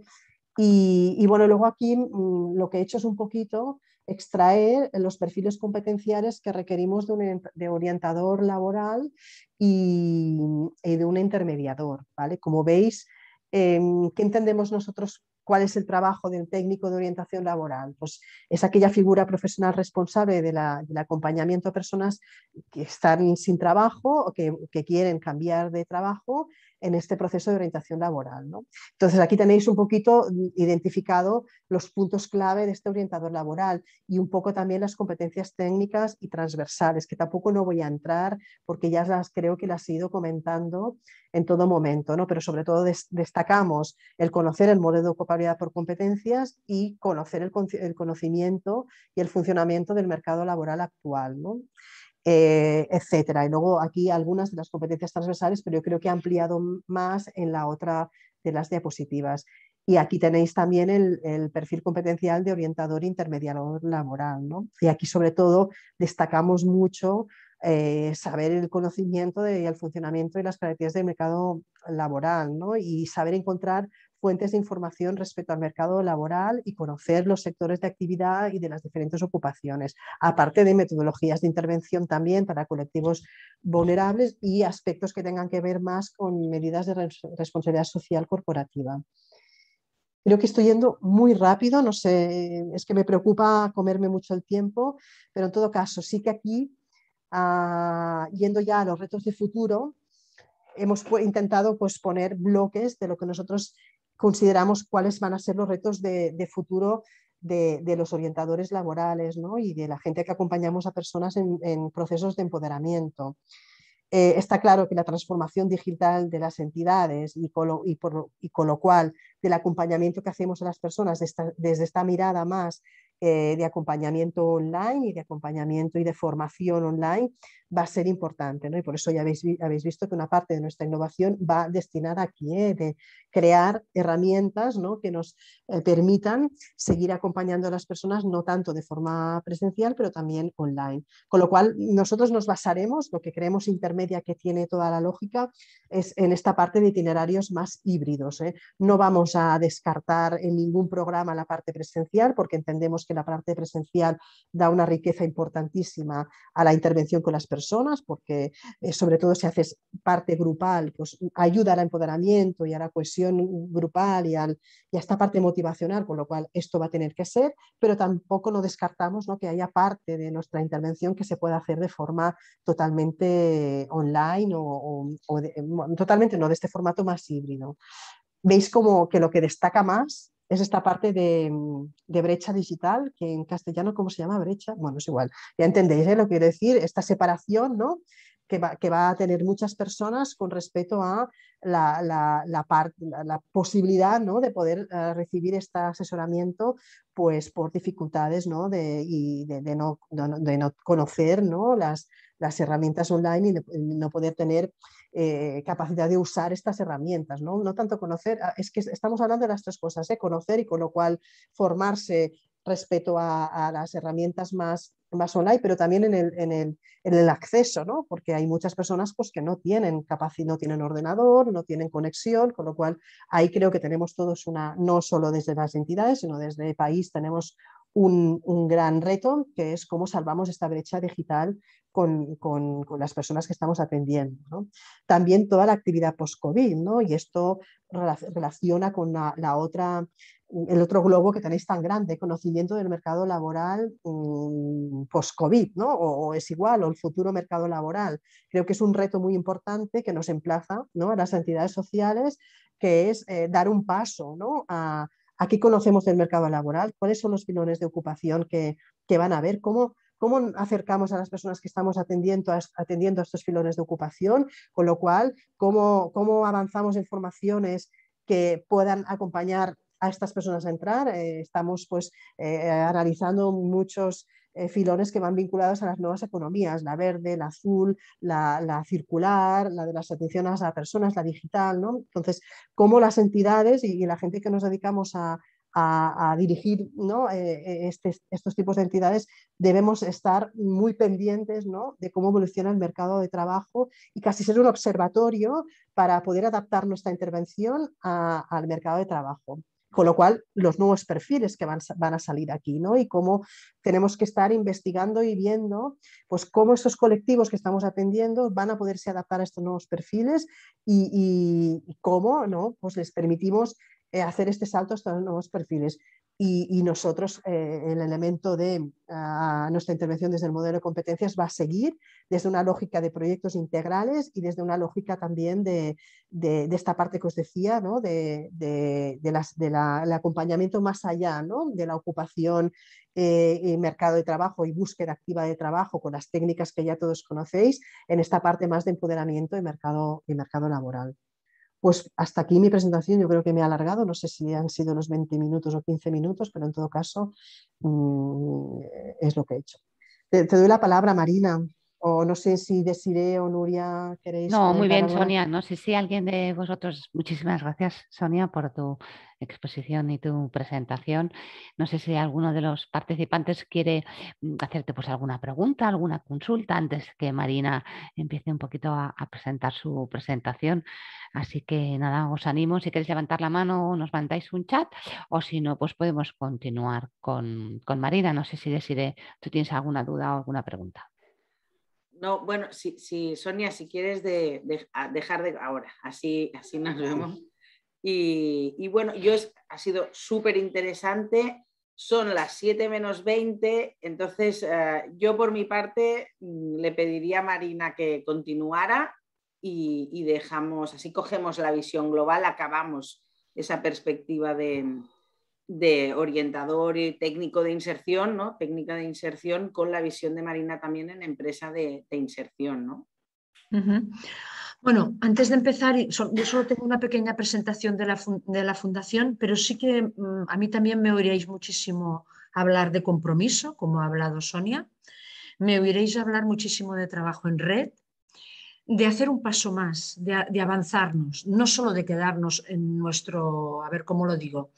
C: Y, bueno, luego aquí mm, lo que he hecho es un poquito extraer los perfiles competenciales que requerimos de un orientador laboral y, de un intermediador. ¿vale? Como veis, em, ¿qué entendemos nosotros ¿Cuál es el trabajo del técnico de orientación laboral? Pues es aquella figura profesional responsable del acompañamiento a personas que están sin trabajo o que quieren cambiar de trabajo en este proceso de orientación laboral. ¿no? Entonces, aquí tenéis un poquito identificado los puntos clave de este orientador laboral y un poco también las competencias técnicas y transversales, que tampoco no voy a entrar porque ya las creo que las he ido comentando en todo momento, ¿no? pero sobre todo destacamos el conocer el modelo de ocupabilidad por competencias y conocer el, conocimiento y el funcionamiento del mercado laboral actual. Eh, etcétera. Y luego aquí algunas de las competencias transversales, pero yo creo que ha ampliado más en la otra de las diapositivas. Y aquí tenéis también el, perfil competencial de orientador intermediador laboral. Y aquí sobre todo destacamos mucho eh, saber el conocimiento del funcionamiento y las características del mercado laboral y saber encontrar fuentes de información respecto al mercado laboral y conocer los sectores de actividad y de las diferentes ocupaciones, aparte de metodologías de intervención también para colectivos vulnerables y aspectos que tengan que ver más con medidas de responsabilidad social corporativa. Creo que estoy yendo muy rápido, no sé, es que me preocupa comerme mucho el tiempo, pero en todo caso, sí que aquí, ah, yendo ya a los retos de futuro, hemos intentado pues, poner bloques de lo que nosotros consideramos cuáles van a ser los retos de, futuro de, los orientadores laborales y de la gente que acompañamos a personas en, procesos de empoderamiento. Eh, está claro que la transformación digital de las entidades y con, lo, y, con lo cual del acompañamiento que hacemos a las personas desde esta mirada más eh, de acompañamiento online y de acompañamiento y de formación online va a ser importante. Y por eso ya habéis, habéis, visto que una parte de nuestra innovación va destinada aquí, ¿eh? de crear herramientas ¿no? que nos eh, permitan seguir acompañando a las personas, no tanto de forma presencial, pero también online. Con lo cual, nosotros nos basaremos, lo que creemos intermedia que tiene toda la lógica, es en esta parte de itinerarios más híbridos. ¿eh? No vamos a descartar en ningún programa la parte presencial, porque entendemos que la parte presencial da una riqueza importantísima a la intervención con las personas personas, porque eh, sobre todo si haces parte grupal, pues ayuda al empoderamiento y a la cohesión grupal y, a esta parte motivacional, con lo cual esto va a tener que ser, pero tampoco no descartamos ¿no? que haya parte de nuestra intervención que se pueda hacer de forma totalmente online o, totalmente no, de este formato más híbrido. Veis como que lo que destaca más es esta parte de, brecha digital, que en castellano, ¿cómo se llama brecha? Bueno, es igual, ya entendéis ¿eh? lo que quiero decir, esta separación ¿no? que va, a tener muchas personas con respecto a la, la, posibilidad de poder eh, recibir este asesoramiento pues, por dificultades De, y de, no, conocer Las, las herramientas online y no poder tener eh, capacidad de usar estas herramientas. ¿no? tanto conocer, ah, es que estamos hablando de las tres cosas, ¿eh? conocer y con lo cual formarse respeto a, las herramientas más, más online, pero también en el, acceso, porque hay muchas personas pues, que no tienen capacidad, no tienen ordenador, no tienen conexión, con lo cual ahí creo que tenemos todos una, no solo desde las entidades, sino desde el país tenemos un, gran reto, que es cómo salvamos esta brecha digital con, las personas que estamos atendiendo. ¿no? También toda la actividad post-COVID, ¿no? y esto relaciona con la, la otra el otro globo que tenéis tan grande, conocimiento del mercado laboral mm, post-COVID, O, es igual, o el futuro mercado laboral. Creo que es un reto muy importante que nos emplaza a las entidades sociales, que es eh, dar un paso ¿no? a, qué conocemos el mercado laboral, cuáles son los filones de ocupación que, van a haber, cómo, cómo acercamos a las personas que estamos atendiendo a, atendiendo estos filones de ocupación, con lo cual, cómo, cómo avanzamos en formaciones que puedan acompañar a estas personas a entrar. Eh, estamos pues eh, analizando muchos eh, filones que van vinculados a las nuevas economías, la verde, la azul, la, circular, la de las atenciones a personas, la digital, ¿no? Entonces, cómo las entidades y, la gente que nos dedicamos a, dirigir ¿no? Este, estos tipos de entidades, debemos estar muy pendientes de cómo evoluciona el mercado de trabajo y casi ser un observatorio para poder adaptar nuestra intervención al mercado de trabajo. Con lo cual, los nuevos perfiles que van, a salir aquí, ¿no? Y cómo tenemos que estar investigando y viendo, pues cómo estos colectivos que estamos atendiendo van a poderse adaptar a estos nuevos perfiles y, cómo, ¿no? Pues les permitimos eh, hacer este salto a estos nuevos perfiles. Y, nosotros, eh, el elemento de ah, nuestra intervención desde el modelo de competencias va a seguir desde una lógica de proyectos integrales y desde una lógica también de, esta parte que os decía, ¿no? de, la, el acompañamiento más allá de la ocupación, eh, y mercado de trabajo y búsqueda activa de trabajo con las técnicas que ya todos conocéis, en esta parte más de empoderamiento y mercado, y mercado laboral. Pues hasta aquí mi presentación, yo creo que me he alargado, no sé si han sido los 20 minutos o 15 minutos, pero en todo caso mm, es lo que he hecho. te doy la palabra, Marina. O no sé si decide o Nuria queréis. No, muy bien, Sonia.
A: No sé si alguien de vosotros. Muchísimas gracias, Sonia, por tu exposición y tu presentación. No sé si alguno de los participantes quiere mm, hacerte pues alguna pregunta, alguna consulta antes que Marina empiece un poquito a, presentar su presentación. Así que nada, os animo. Si queréis levantar la mano, nos mandáis un chat o si no, pues podemos continuar con, Marina. No sé si decide, tú tienes alguna duda o alguna pregunta.
B: No, bueno, si, Sonia, si quieres de, dejar de ahora, así, así nos vemos. Y, bueno, yo es, ha sido súper interesante. Son las 7 menos 20, entonces eh, yo por mi parte mm, le pediría a Marina que continuara y dejamos, así cogemos la visión global, acabamos esa perspectiva de, de orientador y técnico de inserción, ¿no? técnica de inserción, con la visión de Marina también en empresa de, inserción. ¿no?
D: Bueno, antes de empezar, yo solo tengo una pequeña presentación de la, fundación, pero sí que mm, a mí también me oiréis muchísimo hablar de compromiso, como ha hablado Sonia. Me oiréis hablar muchísimo de trabajo en red, de hacer un paso más, de, de avanzarnos, no solo de quedarnos en nuestro, a ver cómo lo digo,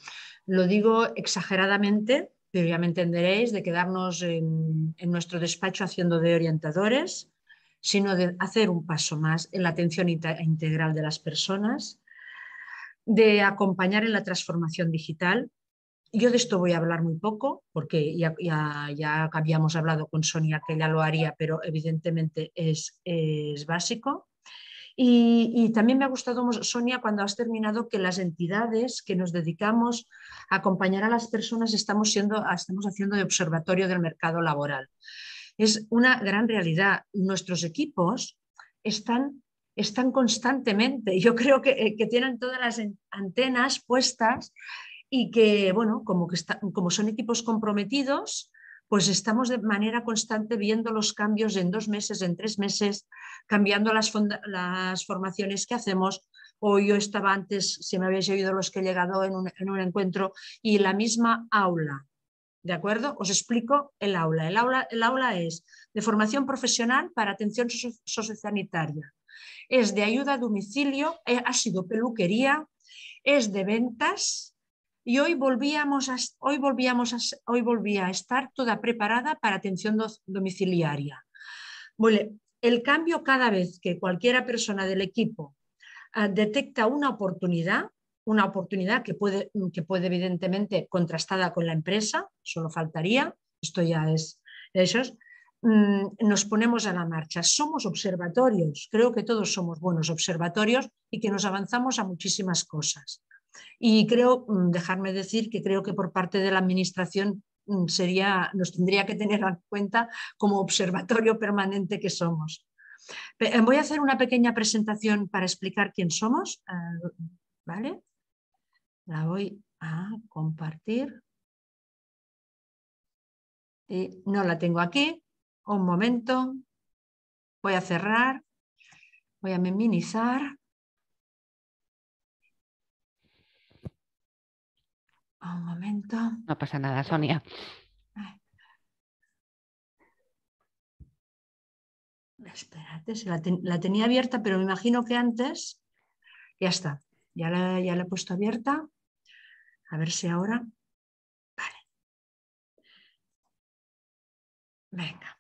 D: lo digo exageradamente, pero ya me entenderéis, de quedarnos en, nuestro despacho haciendo de orientadores, sino de hacer un paso más en la atención integral de las personas, de acompañar en la transformación digital. Yo de esto voy a hablar muy poco, porque ya, ya, habíamos hablado con Sonia que ya lo haría, pero evidentemente es, es básico. Y, también me ha gustado, Sonia, cuando has terminado, que las entidades que nos dedicamos a acompañar a las personas estamos, siendo, estamos haciendo de observatorio del mercado laboral. Es una gran realidad. Nuestros equipos están, están constantemente, yo creo que, eh, tienen todas las antenas puestas y que, bueno, como, que como son equipos comprometidos, pues estamos de manera constante viendo los cambios en dos meses, en tres meses, cambiando las, formaciones que hacemos. Hoy yo estaba antes, si me habéis oído los que he llegado en un, encuentro, y la misma aula, ¿De acuerdo? Os explico el aula. El aula, el aula es de formación profesional para atención sociosanitaria. Es de ayuda a domicilio, eh, ha sido peluquería, es de ventas, y hoy volvíamos a, hoy a estar toda preparada para atención domiciliaria. el cambio cada vez que cualquiera persona del equipo ah, detecta una oportunidad, una oportunidad que puede, evidentemente contrastada con la empresa, solo faltaría, esto ya es eso, mm, nos ponemos a la marcha. Somos observatorios, creo que todos somos buenos observatorios y que nos avanzamos a muchísimas cosas. Y creo, mm, dejarme decir que creo que por parte de la Administración mm, nos tendría que tener en cuenta como observatorio permanente que somos. Eh, voy a hacer una pequeña presentación para explicar quién somos. Eh, ¿Vale? La voy a compartir. no la tengo aquí. Un momento. Voy a cerrar. Voy a minimizar. Un momento.
A: No pasa nada, Sonia.
D: Espérate, la, tenía abierta, pero me imagino que antes. Ya está, ya la, ya la he puesto abierta. A ver si ahora. Vale.
A: Venga.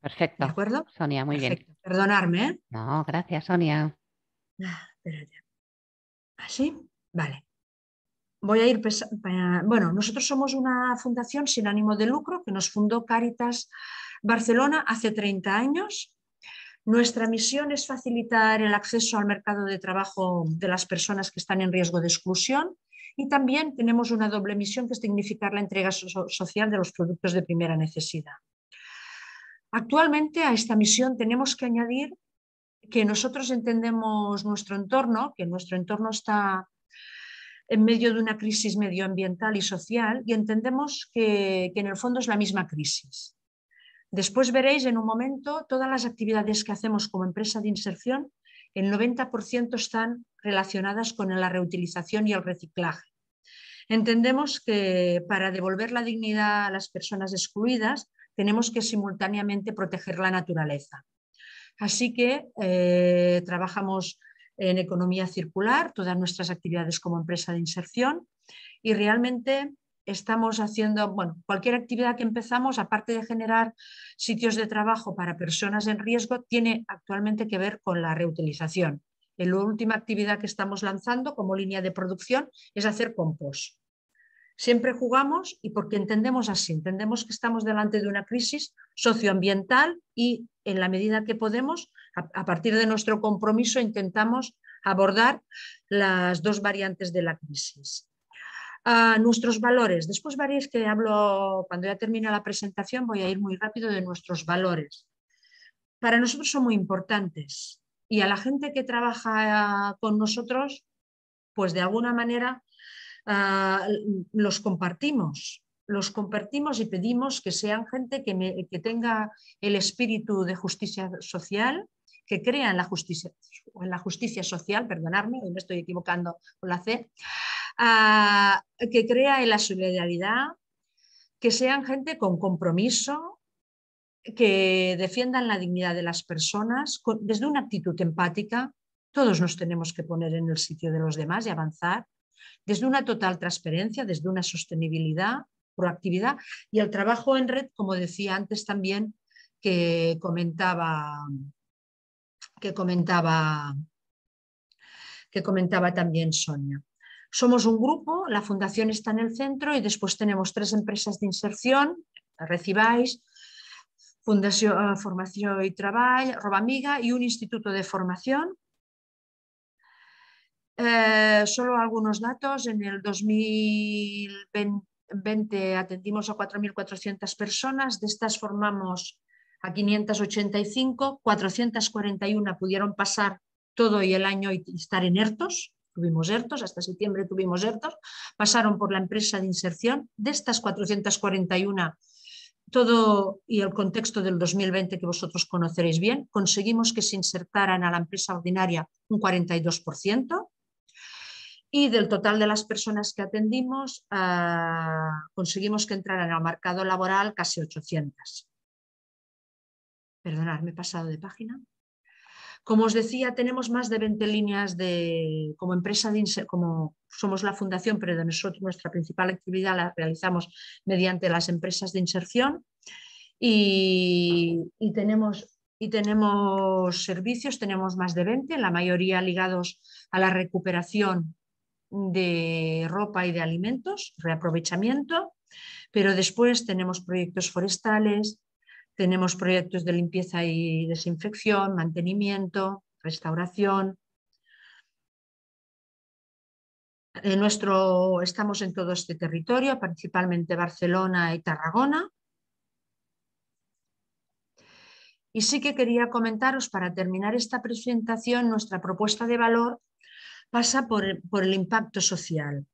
A: Perfecto. ¿De acuerdo? Sonia, muy bien. Perdonarme. ¿eh? No, gracias, Sonia. Ah, espérate. ¿Así? Vale
D: voy a ir, bueno, nosotros somos una fundación sin ánimo de lucro que nos fundó Caritas Barcelona hace 30 años. Nuestra misión es facilitar el acceso al mercado de trabajo de las personas que están en riesgo de exclusión y también tenemos una doble misión que es dignificar la entrega social de los productos de primera necesidad. Actualmente a esta misión tenemos que añadir que nosotros entendemos nuestro entorno, que nuestro entorno está en medio de una crisis medioambiental y social y entendemos que, en el fondo es la misma crisis. Después veréis en un momento todas las actividades que hacemos como empresa de inserción, el 90% están relacionadas con la reutilización y el reciclaje. Entendemos que para devolver la dignidad a las personas excluidas tenemos que simultáneamente proteger la naturaleza. Así que eh, trabajamos en economía circular, todas nuestras actividades como empresa de inserción y realmente estamos haciendo, bueno, cualquier actividad que empezamos, aparte de generar sitios de trabajo para personas en riesgo, tiene actualmente que ver con la reutilización. La última actividad que estamos lanzando como línea de producción es hacer compost. Siempre jugamos y porque entendemos así, entendemos que estamos delante de una crisis socioambiental y en la medida que podemos a, partir de nuestro compromiso intentamos abordar las dos variantes de la crisis. Ah, nuestros valores. Después veréis que hablo, cuando ya termine la presentación, voy a ir muy rápido de nuestros valores. Para nosotros son muy importantes y a la gente que trabaja con nosotros, pues de alguna manera ah, los compartimos. Los compartimos y pedimos que sean gente que tenga el espíritu de justicia social, que crea en la justicia, social, perdonarme, me estoy equivocando con la C, ah, que crea en la solidaridad, que sean gente con compromiso, que defiendan la dignidad de las personas desde una actitud empática. Todos nos tenemos que poner en el sitio de los demás y avanzar desde una total transparencia, desde una sostenibilidad, proactividad y el trabajo en red, como decía antes también que comentaba que comentaba, que comentaba también Sonia. Somos un grupo, la fundación está en el centro y después tenemos tres empresas de inserción, Recibáis, Fundación eh, Formación y Trabajo, Robamiga y un instituto de formación. Eh, solo algunos datos, en el 2020 atendimos a 4.400 personas, de estas formamos a 585, 441 pudieron pasar todo el año y estar en ERTOS, tuvimos ERTOS, hasta septiembre tuvimos ERTOS, pasaron por la empresa de inserción, de estas 441 todo y el contexto del 2020 que vosotros conoceréis bien, conseguimos que se insertaran a la empresa ordinaria un 42%, y del total de las personas que atendimos ah, conseguimos que entraran al mercado laboral casi 800. Perdonad, me he pasado de página. Como os decía, tenemos más de 20 líneas de, como empresa, de, como somos la fundación, pero nosotros nuestra principal actividad la realizamos mediante las empresas de inserción y, tenemos, y tenemos servicios, tenemos más de 20, la mayoría ligados a la recuperación de ropa y de alimentos, reaprovechamiento, pero después tenemos proyectos forestales, tenemos proyectos de limpieza y desinfección, mantenimiento, restauración. En nuestro, estamos en todo este territorio, principalmente Barcelona y Tarragona. Y sí que quería comentaros para terminar esta presentación, nuestra propuesta de valor pasa por el impacto social.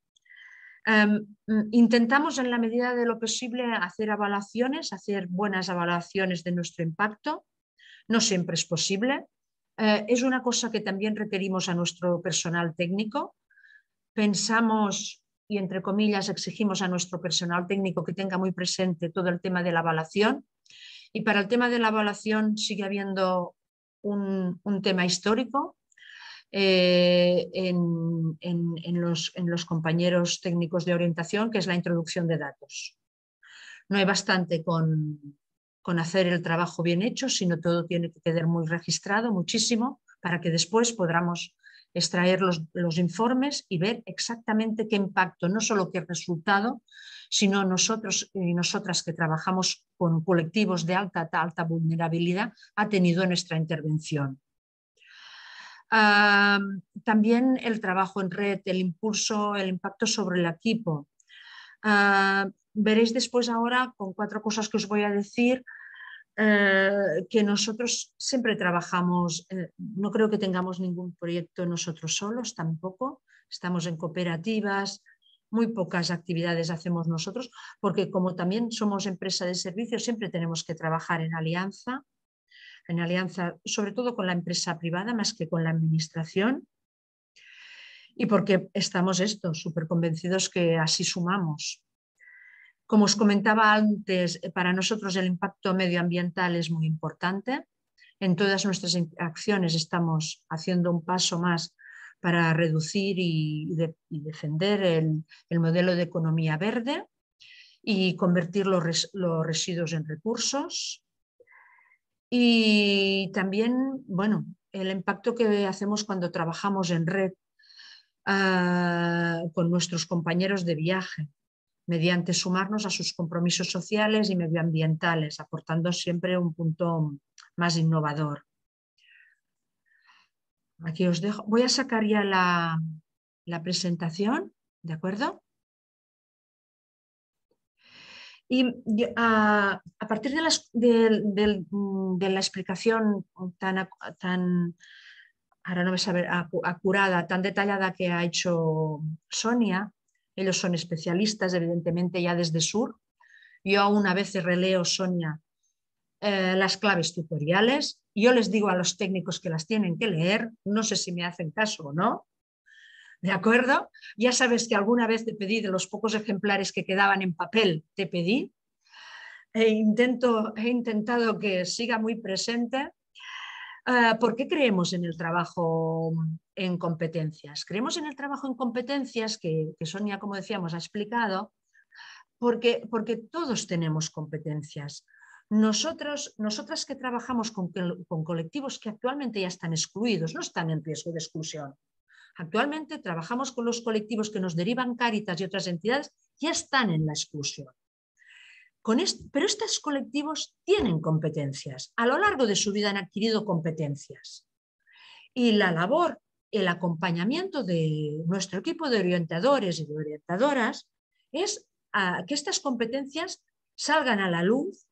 D: Em, mm, intentamos en la medida de lo posible hacer evaluaciones, hacer buenas evaluaciones de nuestro impacto. No siempre es posible. Eh, es una cosa que también requerimos a nuestro personal técnico. Pensamos y, entre comillas, exigimos a nuestro personal técnico que tenga muy presente todo el tema de la evaluación. Y para el tema de la evaluación sigue habiendo un, un tema histórico, eh, en, los, compañeros técnicos de orientación, que es la introducción de datos. No hay bastante con, hacer el trabajo bien hecho, sino todo tiene que quedar muy registrado, muchísimo, para que después podamos extraer los, informes y ver exactamente qué impacto, no solo qué resultado, sino nosotros y nosotras que trabajamos con colectivos de alta, alta vulnerabilidad ha tenido nuestra intervención. Ah, también el trabajo en red, el impulso, el impacto sobre el equipo. Ah, veréis después ahora con cuatro cosas que os voy a decir eh, que nosotros siempre trabajamos, eh, no creo que tengamos ningún proyecto nosotros solos tampoco, estamos en cooperativas, muy pocas actividades hacemos nosotros, porque como también somos empresa de servicios, siempre tenemos que trabajar en alianza en alianza sobre todo con la empresa privada más que con la administración y porque estamos estos súper convencidos que así sumamos. Como os comentaba antes, eh, para nosotros el impacto medioambiental es muy importante. En todas nuestras acciones estamos haciendo un paso más para reducir y, defender el, modelo de economía verde y convertir los residuos en recursos. Y también, bueno, el impacto que hacemos cuando trabajamos en red ah, con nuestros compañeros de viaje, mediante sumarnos a sus compromisos sociales y medioambientales, aportando siempre un punto más innovador. Aquí os dejo. Voy a sacar ya la, la presentación, ¿de acuerdo? Y ah, a partir mm, de, la explicación tan, ahora no me saber, acurada, tan detallada que ha hecho Sonia, ellos son especialistas, evidentemente, ya desde Sur. Yo aún a veces releo, Sonia, eh, las claves tutoriales. Yo les digo a los técnicos que las tienen que leer, no sé si me hacen caso o no, ¿de acuerdo? Ya sabes que alguna vez te pedí de los pocos ejemplares que quedaban en papel, te pedí. E intento, he intentado que siga muy presente. Ah, ¿Por qué creemos en el trabajo en competencias? Creemos en el trabajo en competencias, que, Sonia, como decíamos, ha explicado, porque, todos tenemos competencias. Nosotros, nosotras que trabajamos con, colectivos que actualmente ya están excluidos, no están en riesgo de exclusión, Actualmente trabajamos con los colectivos que nos derivan Cáritas y otras entidades, ya están en la exclusión. pero estos colectivos tienen competencias, a lo largo de su vida han adquirido competencias. Y la labor, el acompañamiento de nuestro equipo de orientadores y de orientadoras es ah, que estas competencias salgan a la luz,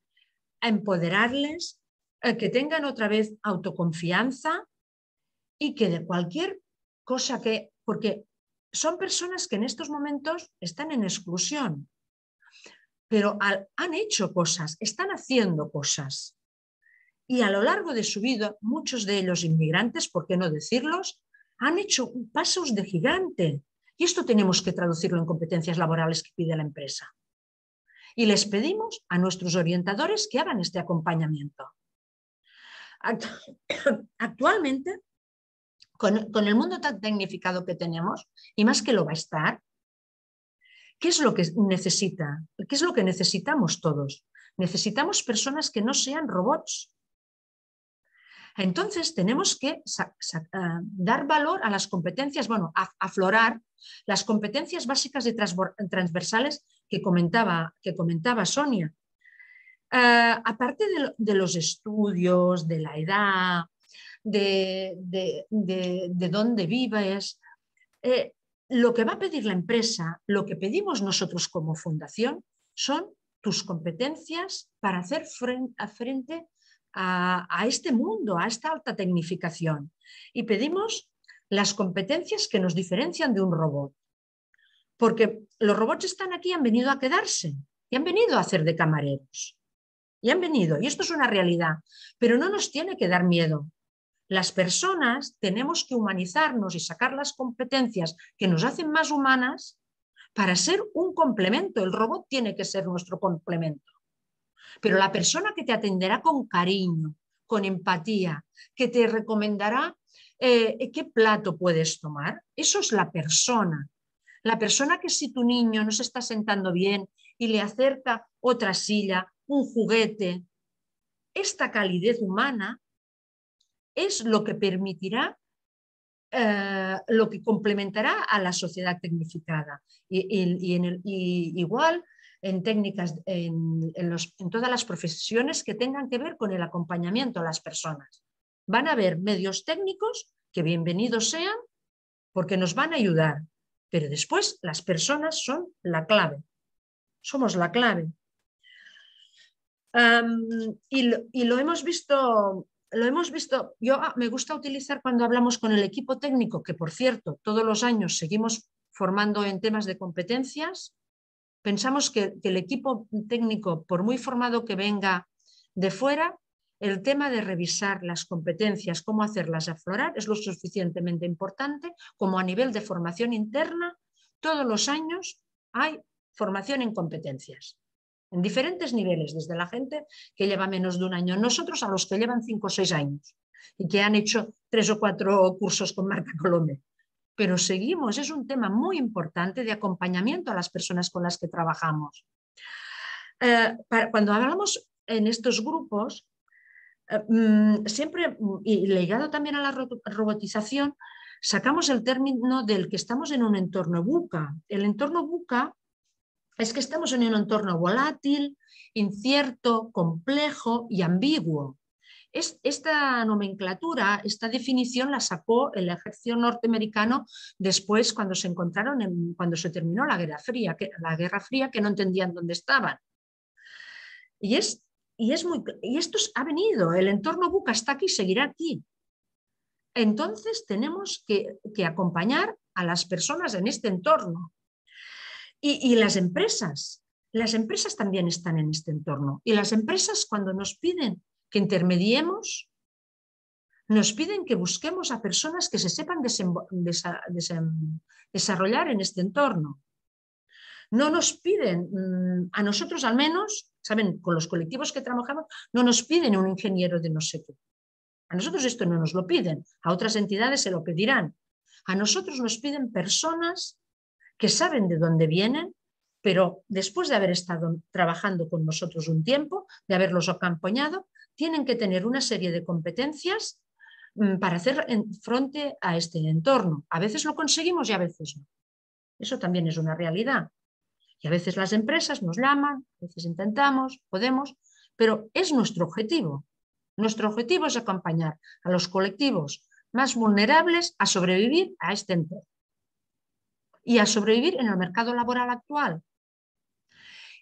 D: a empoderarles, que tengan otra vez autoconfianza y que de cualquier cosa que, porque son personas que en estos momentos están en exclusión, pero han hecho cosas, están haciendo cosas. Y a lo largo de su vida, muchos de ellos inmigrantes, ¿por qué no decirlos?, han hecho pasos de gigante. Y esto tenemos que traducirlo en competencias laborales que pide la empresa. Y les pedimos a nuestros orientadores que hagan este acompañamiento. Actualmente, con, el mundo tan tecnificado que tenemos, y más que lo va a estar, ¿qué es lo que necesita? ¿Qué es lo que necesitamos todos? Necesitamos personas que no sean robots. Entonces tenemos que ah, dar valor a las competencias, bueno, aflorar las competencias básicas y transversales que comentaba, que comentaba Sonia. Ah, aparte de, los estudios, de la edad, de, dónde vives. Eh, lo que va a pedir la empresa, lo que pedimos nosotros como fundación, son tus competencias para hacer frente a, a este mundo, a esta alta tecnificación. Y pedimos las competencias que nos diferencian de un robot. Porque los robots están aquí, han venido a quedarse y han venido a hacer de camareros. Y han venido, y esto es una realidad, pero no nos tiene que dar miedo. Las personas tenemos que humanizarnos y sacar las competencias que nos hacen más humanas para ser un complemento. El robot tiene que ser nuestro complemento. Pero la persona que te atenderá con cariño, con empatía, que te recomendará eh, qué plato puedes tomar, eso es la persona. La persona que si tu niño no se está sentando bien y le acerca otra silla, un juguete, esta calidez humana es lo que permitirá, eh, lo que complementará a la sociedad tecnificada. Y, en igual en técnicas, en, todas las profesiones que tengan que ver con el acompañamiento a las personas. Van a haber medios técnicos que bienvenidos sean porque nos van a ayudar, pero después las personas son la clave. Somos la clave. y, lo, hemos visto lo hemos visto, yo ah, me gusta utilizar cuando hablamos con el equipo técnico, que por cierto, todos los años seguimos formando en temas de competencias, pensamos que, que el equipo técnico, por muy formado que venga de fuera, el tema de revisar las competencias, cómo hacerlas aflorar, es lo suficientemente importante como a nivel de formación interna, todos los años hay formación en competencias en diferentes niveles, desde la gente que lleva menos de un año, nosotros a los que llevan cinco o seis años y que han hecho tres o cuatro cursos con Marca Colombia. Pero seguimos, es un tema muy importante de acompañamiento a las personas con las que trabajamos. Eh, cuando hablamos en estos grupos, eh, mm, siempre, y ligado también a la robotización, sacamos el término del que estamos en un entorno buca. El entorno buca es que estamos en un entorno volátil, incierto, complejo y ambiguo. esta nomenclatura, esta definición la sacó el ejército norteamericano después cuando se encontraron, en, cuando se terminó la Guerra Fría, que, la Guerra Fría que no entendían dónde estaban. Y, es, y, es muy, y esto ha venido, el entorno buca está aquí y seguirá aquí. Entonces tenemos que acompañar a las personas en este entorno y, las empresas, las empresas también están en este entorno. Y las empresas cuando nos piden que intermediemos, nos piden que busquemos a personas que se sepan desarrollar en este entorno. No nos piden, mm, a nosotros al menos, saben, con los colectivos que trabajamos, no nos piden un ingeniero de no sé qué. A nosotros esto no nos lo piden, a otras entidades se lo pedirán. A nosotros nos piden personas que saben de dónde vienen, pero después de haber estado trabajando con nosotros un tiempo, de haberlos acompañado, tienen que tener una serie de competencias mm, para hacer frente a este entorno. A veces lo conseguimos y a veces no. Eso también es una realidad. Y a veces las empresas nos llaman, a veces intentamos, podemos, pero es nuestro objetivo. Nuestro objetivo es acompañar a los colectivos más vulnerables a sobrevivir a este entorno y a sobrevivir en el mercado laboral actual.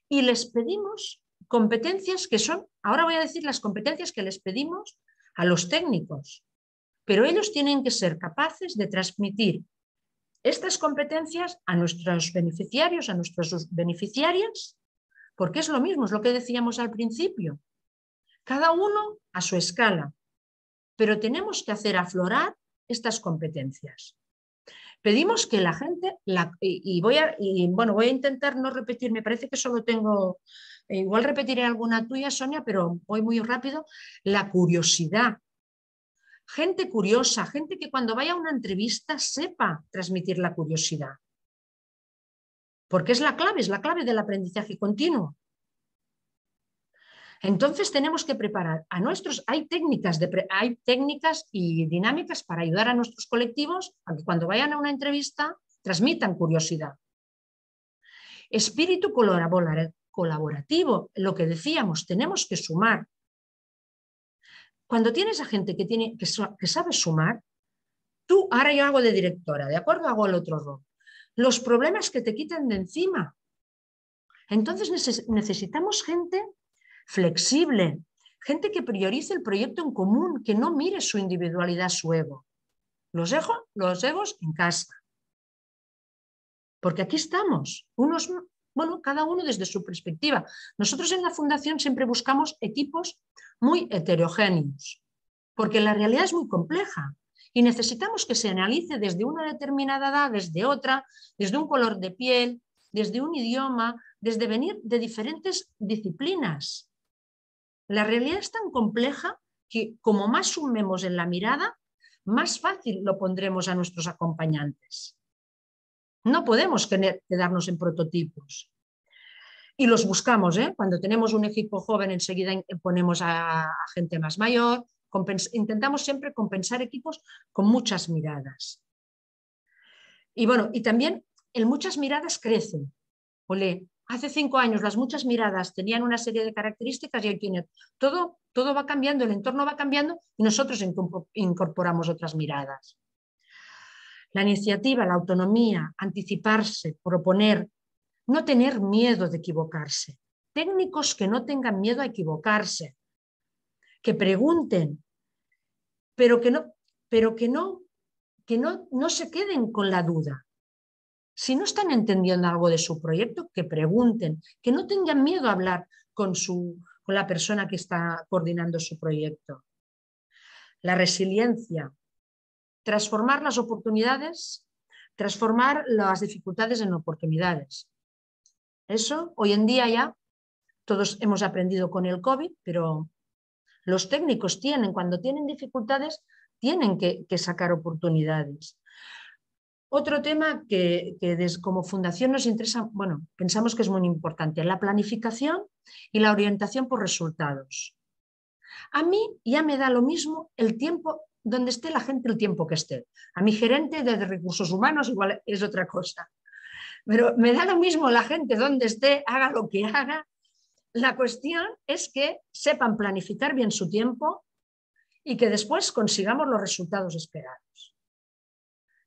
D: Y les pedimos competencias que son, ahora voy a decir las competencias que les pedimos a los técnicos, pero ellos tienen que ser capaces de transmitir estas competencias a nuestros beneficiarios, a nuestras beneficiarias, porque es lo mismo, es lo que decíamos al principio. Cada uno a su escala, pero tenemos que hacer aflorar estas competencias. Pedimos que la gente, y, voy y bueno, voy a intentar no repetir, me parece que solo tengo, eh, igual repetiré alguna tuya, Sonia, pero voy muy rápido, la curiosidad. Gente curiosa, gente que cuando vaya a una entrevista sepa transmitir la curiosidad. Porque es la clave, es la clave del aprendizaje continuo. Entonces tenemos que preparar a nuestros, hay técnicas, hay técnicas y dinámicas para ayudar a nuestros colectivos a que cuando vayan a una entrevista transmitan curiosidad. Espíritu colaborativo, lo que decíamos, tenemos que sumar. Cuando tienes a gente que, sabe sumar, tú, ahora yo hago de directora, ¿de acuerdo? Hago el otro rol. Los problemas que te quitan de encima. Entonces necesitamos gente flexible, gente que priorice el proyecto en común, que no mire su individualidad, su ego. Los, egos, los egos en casa. Porque aquí estamos, bueno, cada uno desde su perspectiva. Nosotros en la fundación siempre buscamos equipos muy heterogéneos, porque la realidad es muy compleja y necesitamos que se analice desde una determinada edad, desde otra, desde un color de piel, desde un idioma, desde venir de diferentes disciplinas. La realidad es tan compleja que como más sumemos en la mirada, más fácil lo pondremos a nuestros acompañantes. No podemos quedarnos en prototipos. Y los buscamos, ¿eh? cuando tenemos un equipo joven enseguida ponemos a, gente más mayor, intentamos siempre compensar equipos con muchas miradas. Y bueno, y también en muchas miradas crece. Ole, hace cinco años las muchas miradas tenían una serie de características y hoy tiene todo, todo va cambiando, el entorno va cambiando y nosotros incorporamos otras miradas. La iniciativa, la autonomía, anticiparse, proponer, no tener miedo de equivocarse. Técnicos que no tengan miedo a equivocarse, que pregunten, pero que no, pero que no, que no, no se queden con la duda, si no están entendiendo algo de su proyecto, que pregunten, que no tengan miedo a hablar con, la persona que está coordinando su proyecto. La resiliencia, transformar las oportunidades, transformar las dificultades en oportunidades. Eso hoy en día ya todos hemos aprendido con el COVID, pero los técnicos tienen, cuando tienen dificultades, tienen que, que sacar oportunidades. Otro tema que, como fundación nos interesa, bueno, pensamos que es muy importante, la planificación y la orientación por resultados. A mí ya me da lo mismo el tiempo donde esté la gente, el tiempo que esté. A mi gerente de recursos humanos igual es otra cosa. Pero me da lo mismo la gente donde esté, haga lo que haga. La cuestión es que sepan planificar bien su tiempo y que después consigamos los resultados esperados.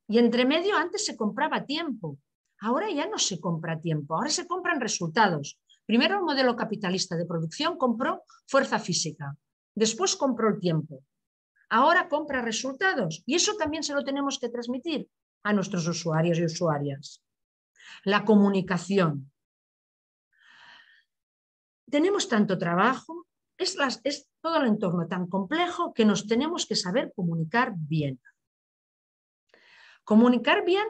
D: Y entre medio antes se compraba tiempo. Ahora ya no se compra tiempo, ahora se compran resultados. Primero el modelo capitalista de producción compró fuerza física, después compró el tiempo. Ahora compra resultados y eso también se lo tenemos que transmitir a nuestros usuarios y usuarias. La comunicación. Tenemos tanto trabajo, es, es todo el entorno tan complejo que nos tenemos que saber comunicar bien. Comunicar bien,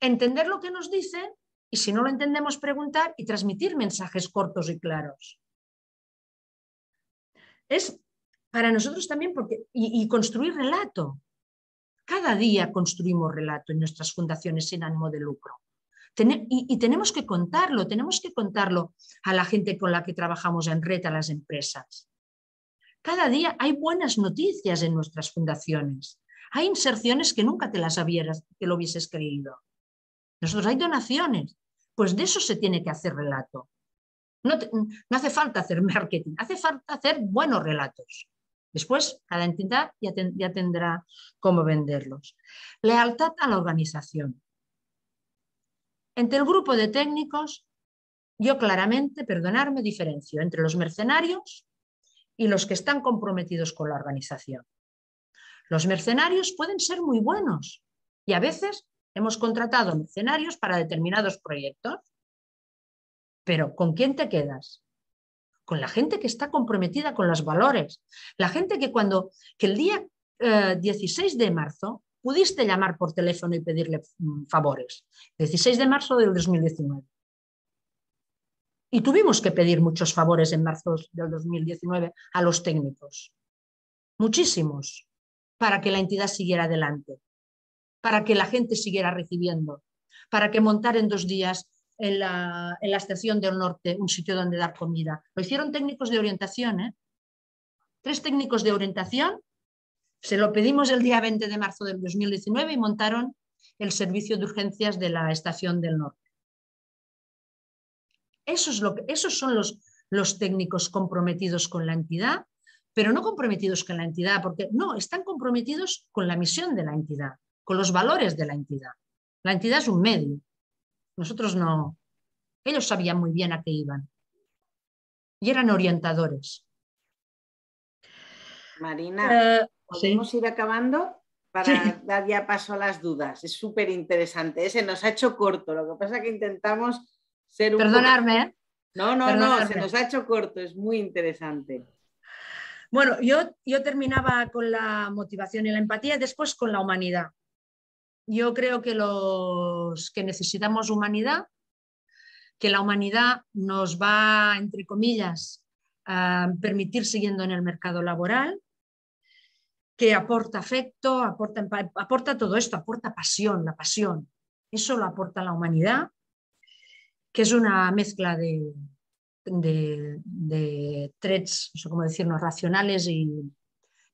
D: entender lo que nos dicen y si no lo entendemos, preguntar y transmitir mensajes cortos y claros. Es para nosotros también porque, y, construir relato. Cada día construimos relato en nuestras fundaciones sin ánimo de lucro. y, tenemos que contarlo, tenemos que contarlo a la gente con la que trabajamos en red, a las empresas. Cada día hay buenas noticias en nuestras fundaciones. Hay inserciones que nunca te las que lo hubieses creído. Nosotros hay donaciones. Pues de eso se tiene que hacer relato. No, hace falta hacer marketing, hace falta hacer buenos relatos. Después, cada entidad ya, ya tendrá cómo venderlos. Lealtad a la organización. Entre el grupo de técnicos, yo claramente, perdonarme, diferencio entre los mercenarios y los que están comprometidos con la organización. Los mercenarios pueden ser muy buenos y a veces hemos contratado mercenarios para determinados proyectos. Pero ¿con quién te quedas? Con la gente que está comprometida con los valores. La gente que cuando, el día 16 eh, de marzo pudiste llamar por teléfono y pedirle mm, favores. 16 de marzo del 2019. Y tuvimos que pedir muchos favores en marzo del 2019 a los técnicos. Muchísimos para que la entidad siguiera adelante, para que la gente siguiera recibiendo, para que montara en dos días en la, estación del norte un sitio donde dar comida. Lo hicieron técnicos de orientación, ¿eh? tres técnicos de orientación, se lo pedimos el día 20 de marzo del 2019 y montaron el servicio de urgencias de la estación del norte. esos son los técnicos comprometidos con la entidad pero no comprometidos con la entidad, porque no, están comprometidos con la misión de la entidad, con los valores de la entidad. La entidad es un medio. Nosotros no. Ellos sabían muy bien a qué iban. Y eran orientadores.
B: Marina, eh, ¿podemos ir acabando? para dar ya paso a las dudas. Es súper interesante. se nos ha hecho corto. Lo que pasa es que intentamos ser un. Perdonarme. ¿eh? No, no, no. Se nos ha hecho corto. Es muy interesante. Bueno, yo, yo terminaba con la
D: motivación y la empatía, después con la humanidad. Yo creo que los que necesitamos humanidad, que la humanidad nos va, entre comillas, a permitir siguiendo en el mercado laboral, que aporta afecto, aporta, aporta todo esto, aporta pasión, la pasión. Eso lo aporta la humanidad, que es una mezcla de, de, de threads, no sé cómo decirnos, racionales y,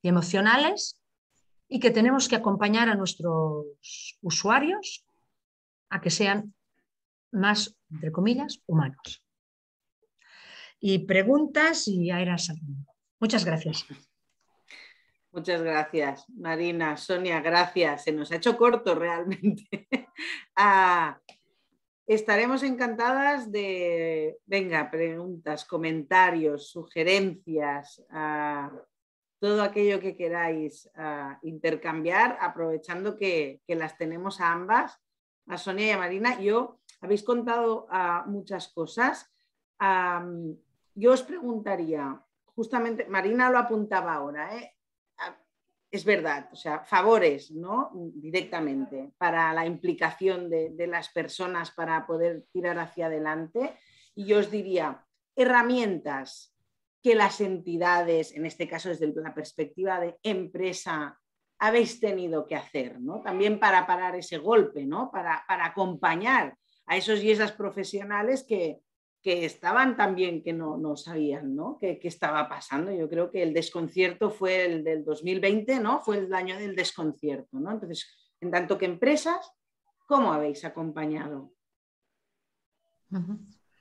D: emocionales, y que tenemos que acompañar a nuestros usuarios a que sean más, entre comillas, humanos. Y preguntas y ir Muchas gracias.
B: Muchas gracias, Marina, Sonia, gracias. Se nos ha hecho corto realmente. Ah, Estaremos encantadas de, venga, preguntas, comentarios, sugerencias, todo aquello que queráis intercambiar, aprovechando que, las tenemos a ambas, a Sonia y a Marina. Yo habéis contado muchas cosas. yo os preguntaría, justamente, Marina lo apuntaba ahora, ¿eh? es verdad, o sea, favores, ¿no? Directamente para la implicación de, las personas para poder tirar hacia adelante. Y yo os diría, herramientas que las entidades, en este caso desde la perspectiva de empresa, habéis tenido que hacer, ¿no? También para parar ese golpe, ¿no? Para, para acompañar a esos y esas profesionales que, que estaban también que no, sabían ¿no? ¿Qué, estaba pasando. Yo creo que el desconcierto fue el del 2020, ¿no? Fue el año del desconcierto, Entonces, en tanto que empresas, ¿cómo habéis acompañado?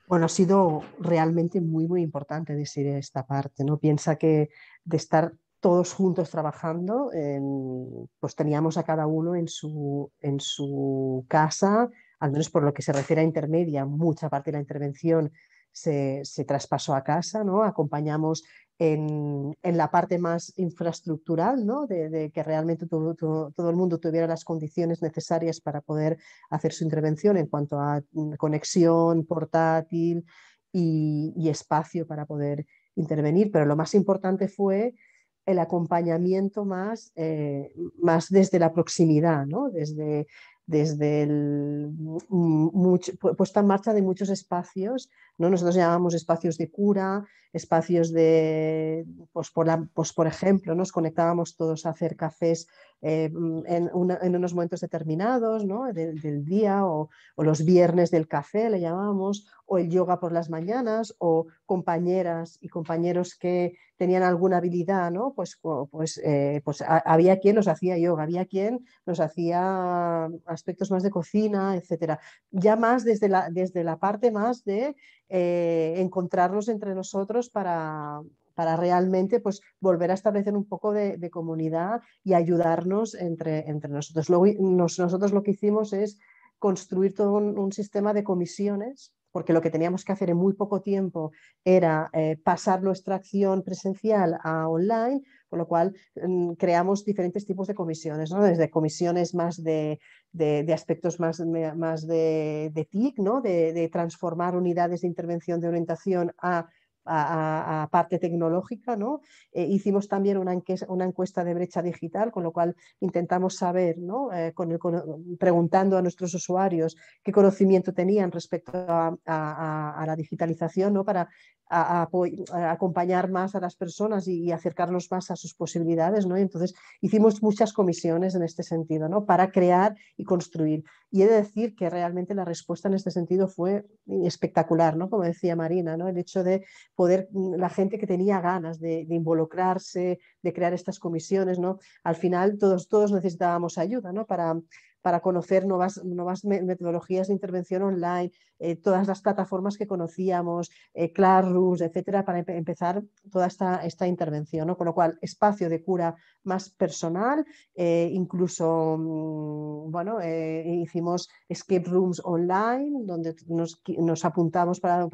C: Bueno, ha sido realmente muy, muy importante decir esta parte, ¿no? Piensa que de estar todos juntos trabajando, pues teníamos a cada uno en su, en su casa, al menos por lo que se refiere a intermedia, mucha parte de la intervención se, traspasó a casa, ¿no? Acompañamos en, la parte más infraestructural, ¿no? de, que realmente todo, todo, el mundo tuviera las condiciones necesarias para poder hacer su intervención en cuanto a mm, conexión, portátil y, espacio para poder intervenir. Pero lo más importante fue el acompañamiento más, eh, más desde la proximidad, ¿no? desde desde el, mucho, puesta en marcha de muchos espacios, ¿no? nosotros llamábamos espacios de cura, espacios de, pues, por, pues, por ejemplo, nos conectábamos todos a hacer cafés eh, mm, en, unos momentos determinados ¿no? del, día o, los viernes del café, le llamamos, o el yoga por las mañanas, o compañeras y compañeros que tenían alguna habilidad, ¿no? pues, pues, eh, pues había quien nos hacía yoga, había quien nos hacía aspectos más de cocina, etc. Ya más desde la, desde la parte más de eh, encontrarnos entre nosotros para, para realmente pues, volver a establecer un poco de, comunidad y ayudarnos entre, entre nosotros. Luego, nosotros lo que hicimos es construir todo un, sistema de comisiones, porque lo que teníamos que hacer en muy poco tiempo era eh, pasar nuestra acción presencial a online, con lo cual mm, creamos diferentes tipos de comisiones, ¿no? desde comisiones más de, de, aspectos más, más de, de TIC, ¿no? de, transformar unidades de intervención de orientación a a, parte tecnológica. ¿no? Eh, hicimos también una encuesta, de brecha digital, con lo cual intentamos saber, eh, preguntando a nuestros usuarios qué conocimiento tenían respecto a, la digitalización ¿no? para acompañar más a las personas y, acercarnos más a sus posibilidades. ¿no? entonces hicimos muchas comisiones en este sentido para crear y construir. Y he de decir que realmente la respuesta en este sentido fue espectacular, ¿no? como decía Marina, ¿no? el hecho de poder, mm, la gente que tenía ganas de, involucrarse, de crear estas comisiones, ¿no? Al final todos, todos necesitábamos ayuda, ¿no? Para, para conocer nuevas, metodologías de intervención online, eh, todas las plataformas que conocíamos, eh, Classrooms, etcétera, para empezar toda esta, intervención. Con lo cual, espacio de cura más personal, eh, incluso, mm, bueno, eh, hicimos escape rooms online, donde nos, apuntamos para,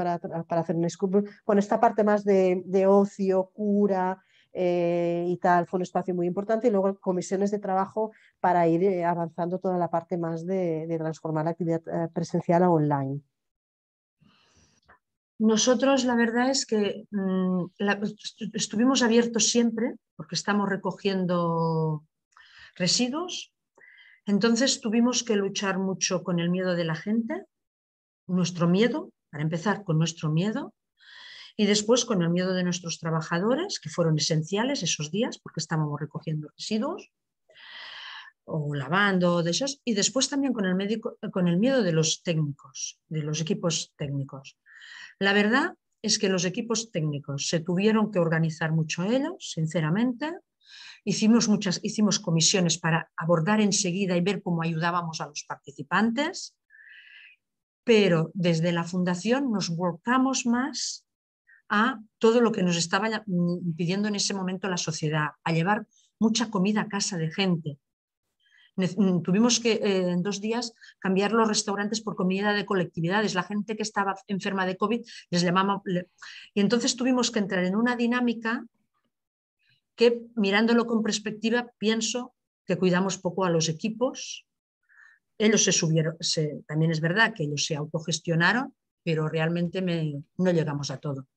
C: hacer un escape room, con esta parte más de ocio, cura, eh, y tal, fue un espacio muy importante. Y luego comisiones de trabajo para ir eh, avanzando toda la parte más de, transformar la actividad eh, presencial a online.
D: Nosotros la verdad es que mm, estuvimos abiertos siempre porque estamos recogiendo residuos. Entonces tuvimos que luchar mucho con el miedo de la gente, nuestro miedo, para empezar con nuestro miedo, y después con el miedo de nuestros trabajadores, que fueron esenciales esos días porque estábamos recogiendo residuos o lavando de Y después también con el, médico, con el miedo de los técnicos, de los equipos técnicos. La verdad es que los equipos técnicos se tuvieron que organizar mucho ellos, sinceramente. Hicimos, muchas, hicimos comisiones para abordar enseguida y ver cómo ayudábamos a los participantes, pero desde la fundación nos volcamos más a todo lo que nos estaba mm, pidiendo en ese momento la sociedad, a llevar mucha comida a casa de gente. Mm, tuvimos que eh, en dos días cambiar los restaurantes por comida de colectividades. La gente que estaba enferma de COVID les llamaba. Y entonces tuvimos que entrar en una dinámica que, mirándolo con perspectiva, pienso que cuidamos poco a los equipos. Ellos se subieron, también es verdad que ellos se autogestionaron, pero realmente no llegamos a todo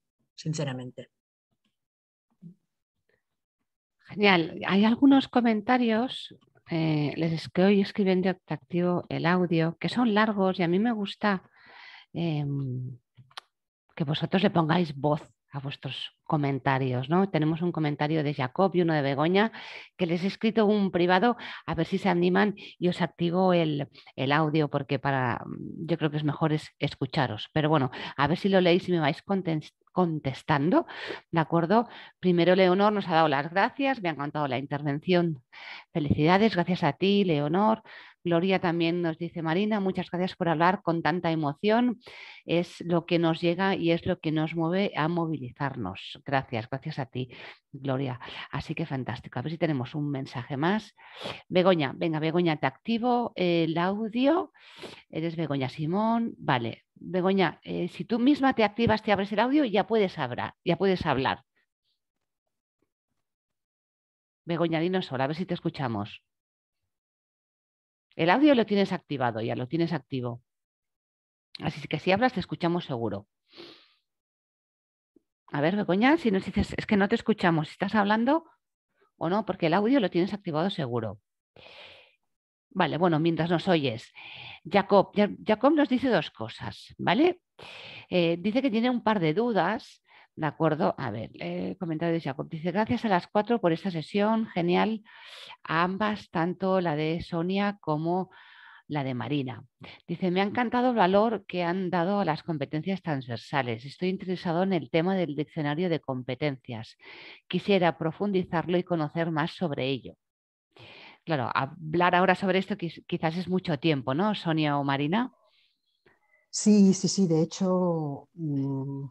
D: sinceramente.
A: Genial. Hay algunos comentarios, eh, les estoy que hoy activo el audio, que son largos y a mí me gusta em, que vosotros le pongáis voz a vuestros comentarios, ¿no? Tenemos un comentario de Jacob y uno de Begoña que les he escrito un privado a ver si se animan y os activo el, audio porque para yo creo que es mejor escucharos. Pero bueno, a ver si lo leéis y me vais contestando contestando. ¿De acuerdo? Primero, Leonor nos ha dado las gracias, me ha encantado la intervención. Felicidades, gracias a ti, Leonor. Gloria también nos dice, Marina, muchas gracias por hablar con tanta emoción. Es lo que nos llega y es lo que nos mueve a movilizarnos. Gracias, gracias a ti, Gloria. Así que fantástico. A ver si tenemos un mensaje más. Begoña, venga, Begoña, te activo el audio. Eres Begoña Simón. Vale, Begoña, eh, si tú misma te activas, te abres el audio, ya puedes hablar. Ya puedes hablar. Begoña, dinos ahora, a ver si te escuchamos. El audio lo tienes activado, ya lo tienes activo. Así que si hablas, te escuchamos seguro. A ver, Begoña, si nos dices, es que no te escuchamos, si estás hablando o no, porque el audio lo tienes activado seguro. Vale, bueno, mientras nos oyes. Jacob, nos dice dos cosas, ¿vale? Eh, dice que tiene un par de dudas ¿De acuerdo? A ver, comentario de Jacob. Dice, gracias a las cuatro por esta sesión, genial. A ambas, tanto la de Sonia como la de Marina. Dice, me ha encantado el valor que han dado a las competencias transversales. Estoy interesado en el tema del diccionario de competencias. Quisiera profundizarlo y conocer más sobre ello. Claro, hablar ahora sobre esto quizás es mucho tiempo, ¿no, Sonia o Marina?
C: Sí, sí, sí. De hecho, mm,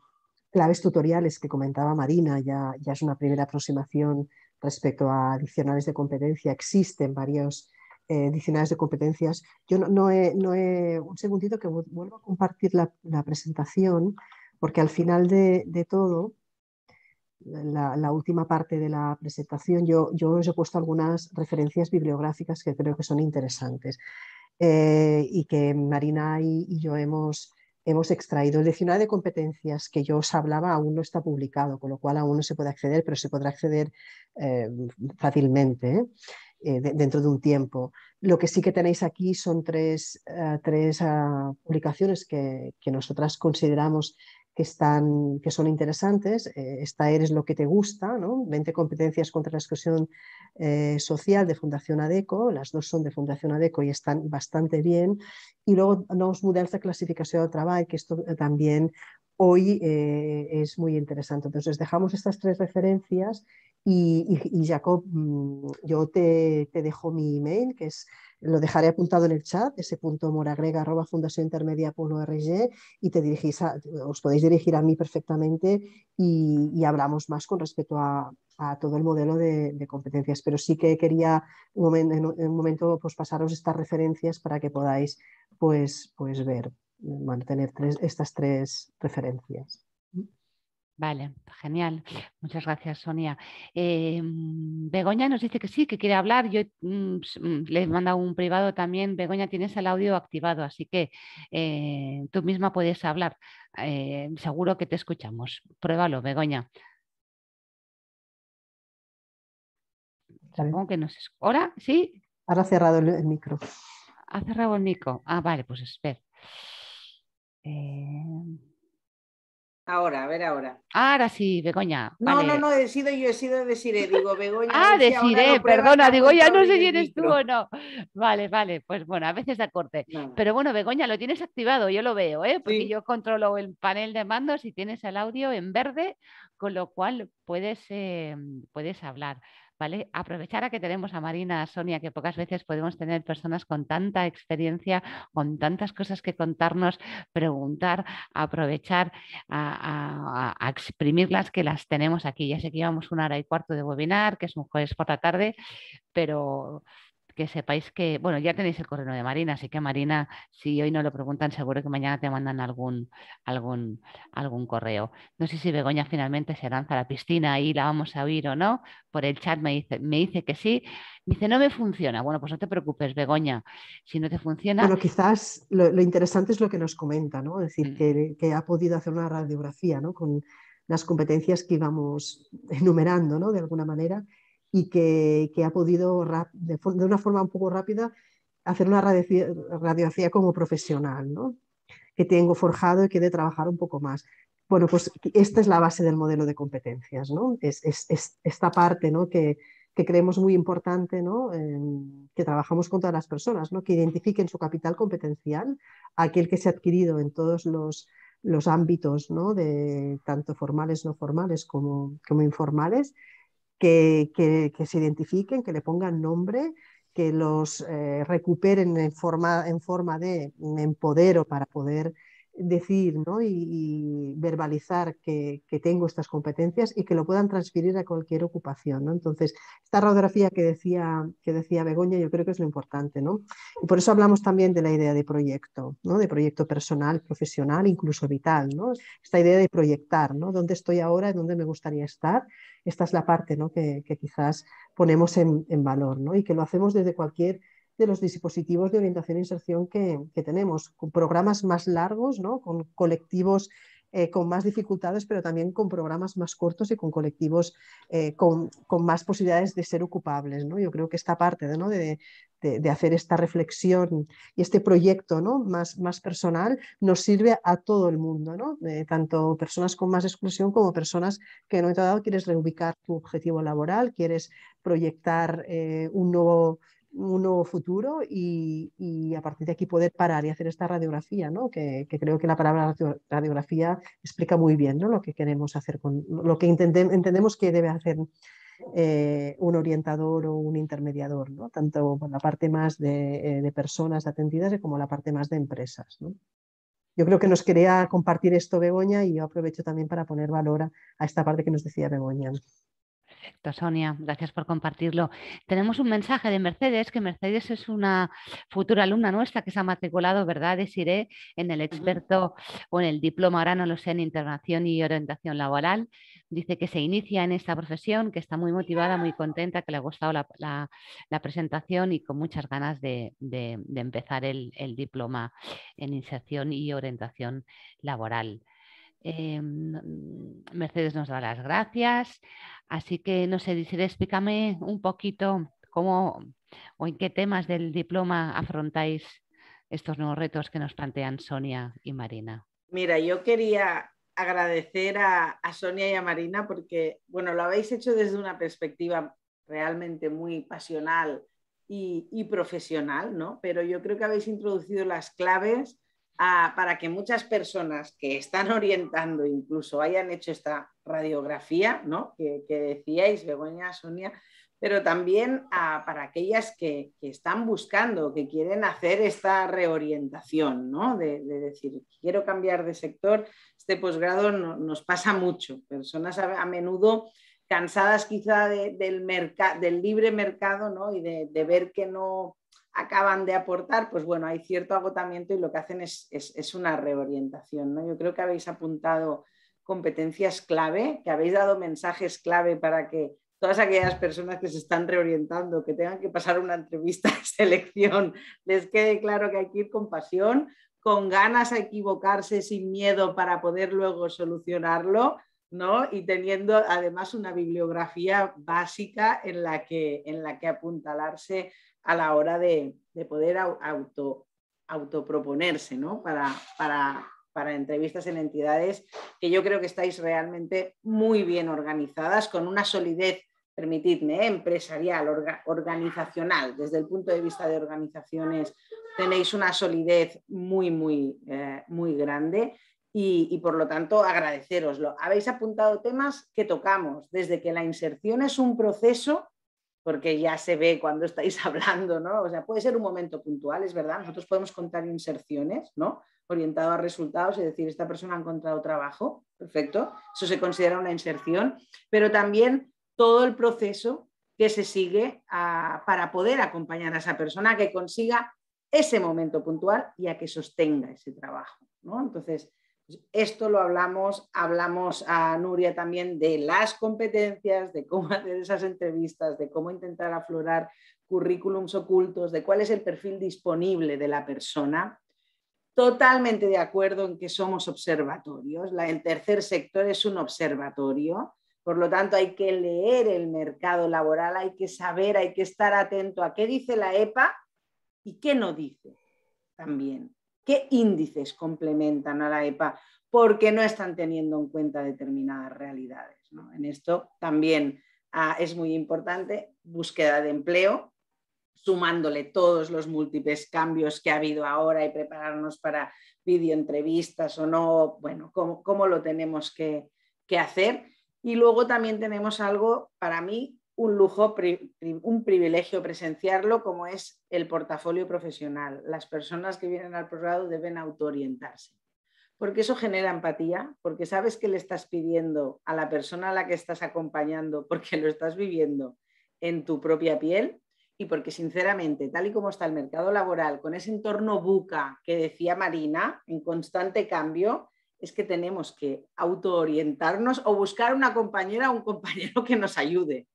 C: claves tutoriales que comentaba Marina, ya, es una primera aproximación respecto a diccionarios de competencia, existen varios eh, diccionarios de competencias. Yo no, he, Un segundito que vuelvo a compartir la, presentación, porque al final de, todo, la, última parte de la presentación, yo, yo os he puesto algunas referencias bibliográficas que creo que son interesantes eh, y que Marina y yo hemos hemos extraído. El diccionario de competencias que yo os hablaba aún no está publicado, con lo cual aún no se puede acceder, pero se podrá acceder eh, fácilmente ¿eh? Eh, dentro de un tiempo. Lo que sí que tenéis aquí son tres, tres ah, publicaciones que, que, nosotras consideramos que, son interesantes. Eh, esta Eres lo que te gusta, ¿no? 20 competencias contra la exclusión eh, social de Fundación ADECO, las dos son de Fundación ADECO y están bastante bien. Y luego nos mudamos a clasificación de trabajo, que esto también hoy eh, es muy interesante. Entonces, dejamos estas tres referencias y, Jacob, mm, yo te, dejo mi email, que es, lo dejaré apuntado en el chat, ese punto y te dirigís os podéis dirigir a mí perfectamente y, hablamos más con respecto a, todo el modelo de, competencias. Pero sí que quería en un momento pues, pasaros estas referencias para que podáis pues, pues ver, mantener estas tres referencias.
A: Vale, genial. Muchas gracias, Sonia. Em, Begoña nos dice que sí, que quiere hablar. Yo mm, mm, le he mandado un privado también. Begoña, tienes el audio activado, así que eh, tú misma puedes hablar. Eh, seguro que te escuchamos. Pruébalo, Begoña. Supongo que nos ¿Ahora? ¿Sí? Ahora ha cerrado el, micro. Ha cerrado el micro. Ah, vale, pues espera. Eh,
B: Ahora, a ver ahora.
A: Ahora sí, Begoña. No, no, no,
B: he sido yo, he sido Desiré, digo Begoña. ah, decir, perdona, digo, ya no sé si eres tú o
A: no. Vale, vale, pues bueno, a veces da corte. Pero bueno, Begoña, lo tienes activado, yo lo veo, ¿eh? porque yo controlo el panel de mandos y tienes el audio en verde, con lo cual puedes, em, puedes hablar. Aprovechar a que tenemos a Marina, a Sonia, que pocas veces podemos tener personas con tanta experiencia, con tantas cosas que contarnos, preguntar, aprovechar, a, a, a, exprimirlas que las tenemos aquí. Ya sé que llevamos una hora y cuarto de webinar, que es un jueves por la tarde, pero que sepáis que, bueno, ya tenéis el correo de Marina, así que Marina, si hoy no lo preguntan, seguro que mañana te mandan algún, algún, algún correo. No sé si Begoña finalmente se lanza a la piscina y la vamos a oír o no. Por el chat me dice, me dice que sí. dice, no me funciona. Bueno, pues no te preocupes, Begoña, si no te funciona. Bueno,
C: quizás lo, interesante es lo que nos comenta, ¿no? Es decir, mm. que, que, ha podido hacer una radiografía, ¿no? Con las competencias que íbamos enumerando, ¿no? De alguna manera y que, que ha podido de, una forma un poco rápida hacer una radiografía como profesional, ¿no? que tengo forjado y que he de trabajar un poco más. Bueno, pues esta es la base del modelo de competencias, ¿no? es, esta parte ¿no? que, que creemos muy importante, ¿no? que trabajamos con todas las personas, ¿no? que identifiquen su capital competencial, aquel que se ha adquirido en todos los, los ámbitos, ¿no? de, tanto formales, no formales como, como informales, que, que, se identifiquen, que le pongan nombre, que los eh, recuperen en forma, en forma de empodero para poder decir ¿no? y, verbalizar que, tengo estas competencias y que lo puedan transferir a cualquier ocupación. Entonces, esta radiografía que decía, que decía Begoña yo creo que es lo importante. ¿no? Y por eso hablamos también de la idea de proyecto, ¿no? de proyecto personal, profesional, incluso vital. Esta idea de proyectar, ¿no? dónde estoy ahora, dónde me gustaría estar. Esta es la parte ¿no? que, quizás ponemos en, en valor ¿no? y que lo hacemos desde cualquier de los dispositivos de orientación e inserción que, tenemos, con programas más largos, ¿no? con colectivos eh, con más dificultades, pero también con programas más cortos y con colectivos eh, con, más posibilidades de ser ocupables. ¿no? Yo creo que esta parte de, hacer esta reflexión y este proyecto ¿no? más, más, personal nos sirve a todo el mundo, eh, tanto personas con más exclusión como personas que en un momento dado quieres reubicar tu objetivo laboral, quieres proyectar un nuevo un nuevo futuro y, a partir de aquí poder parar y hacer esta radiografía, ¿no? que, creo que la palabra radiografía explica muy bien lo que queremos hacer, con, lo que entendemos que debe hacer eh, un orientador o un intermediador, ¿no? tanto por la parte más de, eh, personas atendidas como la parte más de empresas. Yo creo que nos quería compartir esto Begoña y yo aprovecho también para poner valor a esta parte que nos decía Begoña.
A: Perfecto, Sonia, gracias por compartirlo. Tenemos un mensaje de Mercedes, que Mercedes es una futura alumna nuestra que se ha matriculado, ¿verdad? iré en el experto o en el diploma, ahora no lo sé, en internación y orientación laboral. Dice que se inicia en esta profesión, que está muy motivada, muy contenta, que le ha gustado la, presentación y con muchas ganas de, empezar el, el diploma en inserción y orientación laboral. Em, Mercedes nos da las gracias. Así que, no sé, Disire, explícame un poquito cómo o en qué temas del diploma afrontáis estos nuevos retos que nos plantean Sonia y Marina.
B: Mira, yo quería agradecer a, Sonia y a Marina porque, bueno, lo habéis hecho desde una perspectiva realmente muy pasional y, y profesional, ¿no? Pero yo creo que habéis introducido las claves para que muchas personas que están orientando incluso hayan hecho esta radiografía, ¿no? que, decíais, Begoña, Sonia, pero también para aquellas que, están buscando, que quieren hacer esta reorientación, ¿no? de, decir, quiero cambiar de sector, este posgrado nos pasa mucho, personas a, menudo cansadas quizá del, del libre mercado ¿no? y de ver que no acaban de aportar, pues bueno, hay cierto agotamiento y lo que hacen es, una reorientación. ¿no? Yo creo que habéis apuntado competencias clave, que habéis dado mensajes clave para que todas aquellas personas que se están reorientando, que tengan que pasar una entrevista de selección, les quede claro que hay que ir con pasión, con ganas a equivocarse sin miedo para poder luego solucionarlo, ¿no? Y teniendo además una bibliografía básica en la que, en la que apuntalarse a la hora de, poder auto, autoproponerse, ¿no? Para, para, entrevistas en entidades que yo creo que estáis realmente muy bien organizadas, con una solidez, permitidme, ¿eh? empresarial, organizacional. Desde el punto de vista de organizaciones tenéis una solidez muy, muy, eh, muy grande. Y, y, por lo tanto agradeceroslo. Habéis apuntado temas que tocamos, desde que la inserción es un proceso porque ya se ve cuando estáis hablando, ¿no? O sea, puede ser un momento puntual, es verdad, nosotros podemos contar inserciones, ¿no? Orientado a resultados, es decir, esta persona ha encontrado trabajo, perfecto, eso se considera una inserción, pero también todo el proceso que se sigue para poder acompañar a esa persona que consiga ese momento puntual y a que sostenga ese trabajo, ¿no? Entonces, esto lo hablamos, hablamos a Nuria también de las competencias, de cómo hacer esas entrevistas, de cómo intentar aflorar currículums ocultos, de cuál es el perfil disponible de la persona. Totalmente de acuerdo en que somos observatorios. el tercer sector es un observatorio. Por lo tanto, hay que leer el mercado laboral, hay que saber, hay que estar atento a qué dice la EPA y qué no dice también. ¿Qué índices complementan a la EPA? Porque no están teniendo en cuenta determinadas realidades. En esto también ah, es muy importante búsqueda de empleo, sumándole todos los múltiples cambios que ha habido ahora y prepararnos para videoentrevistas o no, bueno, cómo, lo tenemos que, que hacer. Y luego también tenemos algo para mí un lujo, un privilegio presenciarlo como es el portafolio profesional. Las personas que vienen al programa deben autoorientarse, porque eso genera empatía, porque sabes que le estás pidiendo a la persona a la que estás acompañando, porque lo estás viviendo en tu propia piel y porque sinceramente, tal y como está el mercado laboral, con ese entorno buca que decía Marina, en constante cambio, es que tenemos que autoorientarnos o buscar una compañera o un compañero que nos ayude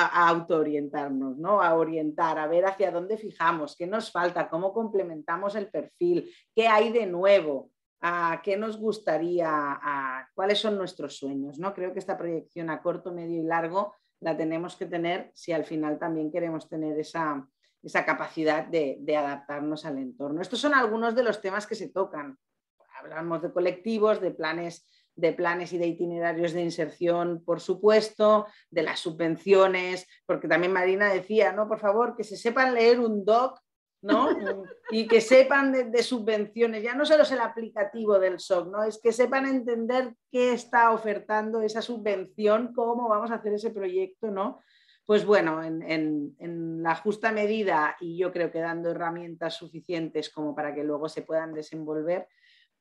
B: a, autoorientarnos, ¿no? A orientar, a ver hacia dónde fijamos, qué nos falta, cómo complementamos el perfil, qué hay de nuevo, a qué nos gustaría, a cuáles son nuestros sueños. ¿no? Creo que esta proyección a corto, medio y largo la tenemos que tener si al final también queremos tener esa, capacidad de, de, adaptarnos al entorno. Estos son algunos de los temas que se tocan. Hablamos de colectivos, de planes de planes y de itinerarios de inserción, por supuesto, de las subvenciones, porque también Marina decía, ¿no? Por favor, que se sepan leer un doc, ¿no? y que sepan de, subvenciones, ya no solo es el aplicativo del SOC, ¿no? Es que sepan entender qué está ofertando esa subvención, cómo vamos a hacer ese proyecto, ¿no? Pues bueno, en la justa medida y yo creo que dando herramientas suficientes como para que luego se puedan desenvolver,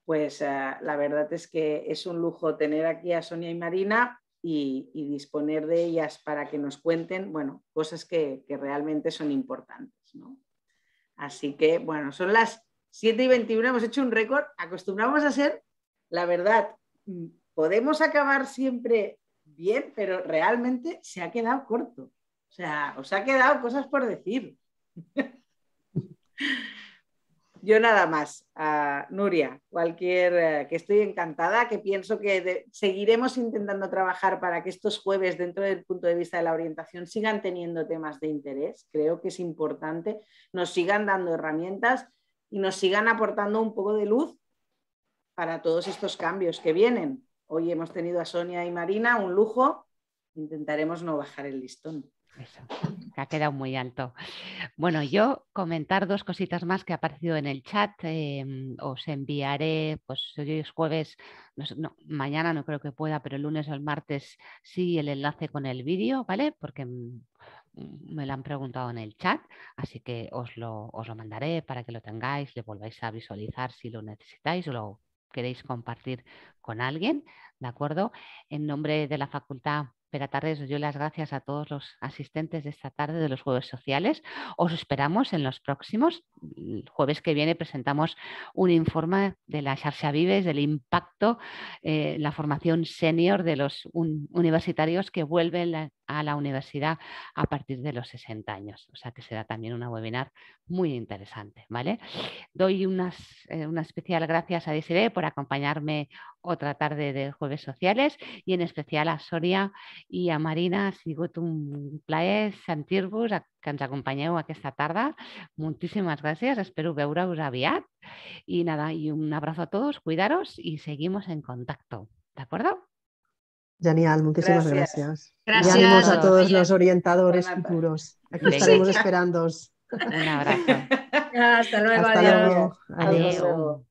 B: pues eh, la verdad es que es un lujo tener aquí a Sonia y Marina y, disponer de ellas para que nos cuenten, bueno, cosas que, realmente son importantes, Así que, bueno, son las 7 y 21, hemos hecho un récord, acostumbramos a ser, la verdad, mm, podemos acabar siempre bien, pero realmente se ha quedado corto. O sea, os ha quedado cosas por decir. Yo nada más, a ah, Nuria, cualquier eh, que estoy encantada, que pienso que seguiremos intentando trabajar para que estos jueves, dentro del punto de vista de la orientación, sigan teniendo temas de interés. Creo que es importante, nos sigan dando herramientas y nos sigan aportando un poco de luz para todos estos cambios que vienen. Hoy hemos tenido a Sonia y Marina, un lujo. Intentaremos no bajar el listón. Eso,
A: ha quedado muy alto. Bueno, yo comentar dos cositas más que ha aparecido en el chat. Em, os enviaré, pues hoy es jueves, mañana no creo que pueda, pero el lunes o el martes sí el enlace con el vídeo, ¿vale? Porque mm, me lo han preguntado en el chat, así que os lo, os lo mandaré para que lo tengáis, le volváis a visualizar si lo necesitáis o lo queréis compartir con alguien, ¿de acuerdo? En nombre de la facultad a tardes, doy las gracias a todos los asistentes de esta tarde de los Jueves Sociales. Os esperamos en los próximos. El jueves que viene presentamos un informe de la Xarxa Vives, del impacto, eh, la formación senior de los universitarios que vuelven la, a la universidad a partir de los 60 años. O sea que será también una webinar muy interesante. ¿vale? Doy unas, eh, una especial gracias a DSB por acompañarme otra tarde de Jueves Sociales y en especial a Soria y a Marina. Ha sigut un plaer sentir-vos, que ens acompanyeu aquesta tarda. Moltíssimes gràcies, espero veure-us aviat. Y nada, y un abrazo a todos, cuidaros y seguimos en contacto. ¿De acuerdo?
C: Genial, muchísimas gracias. Gracias, y ánimos a todos los orientadores futuros. Aquí estaremos esperándoos. Un
D: abrazo. Hasta luego. luego. adiós.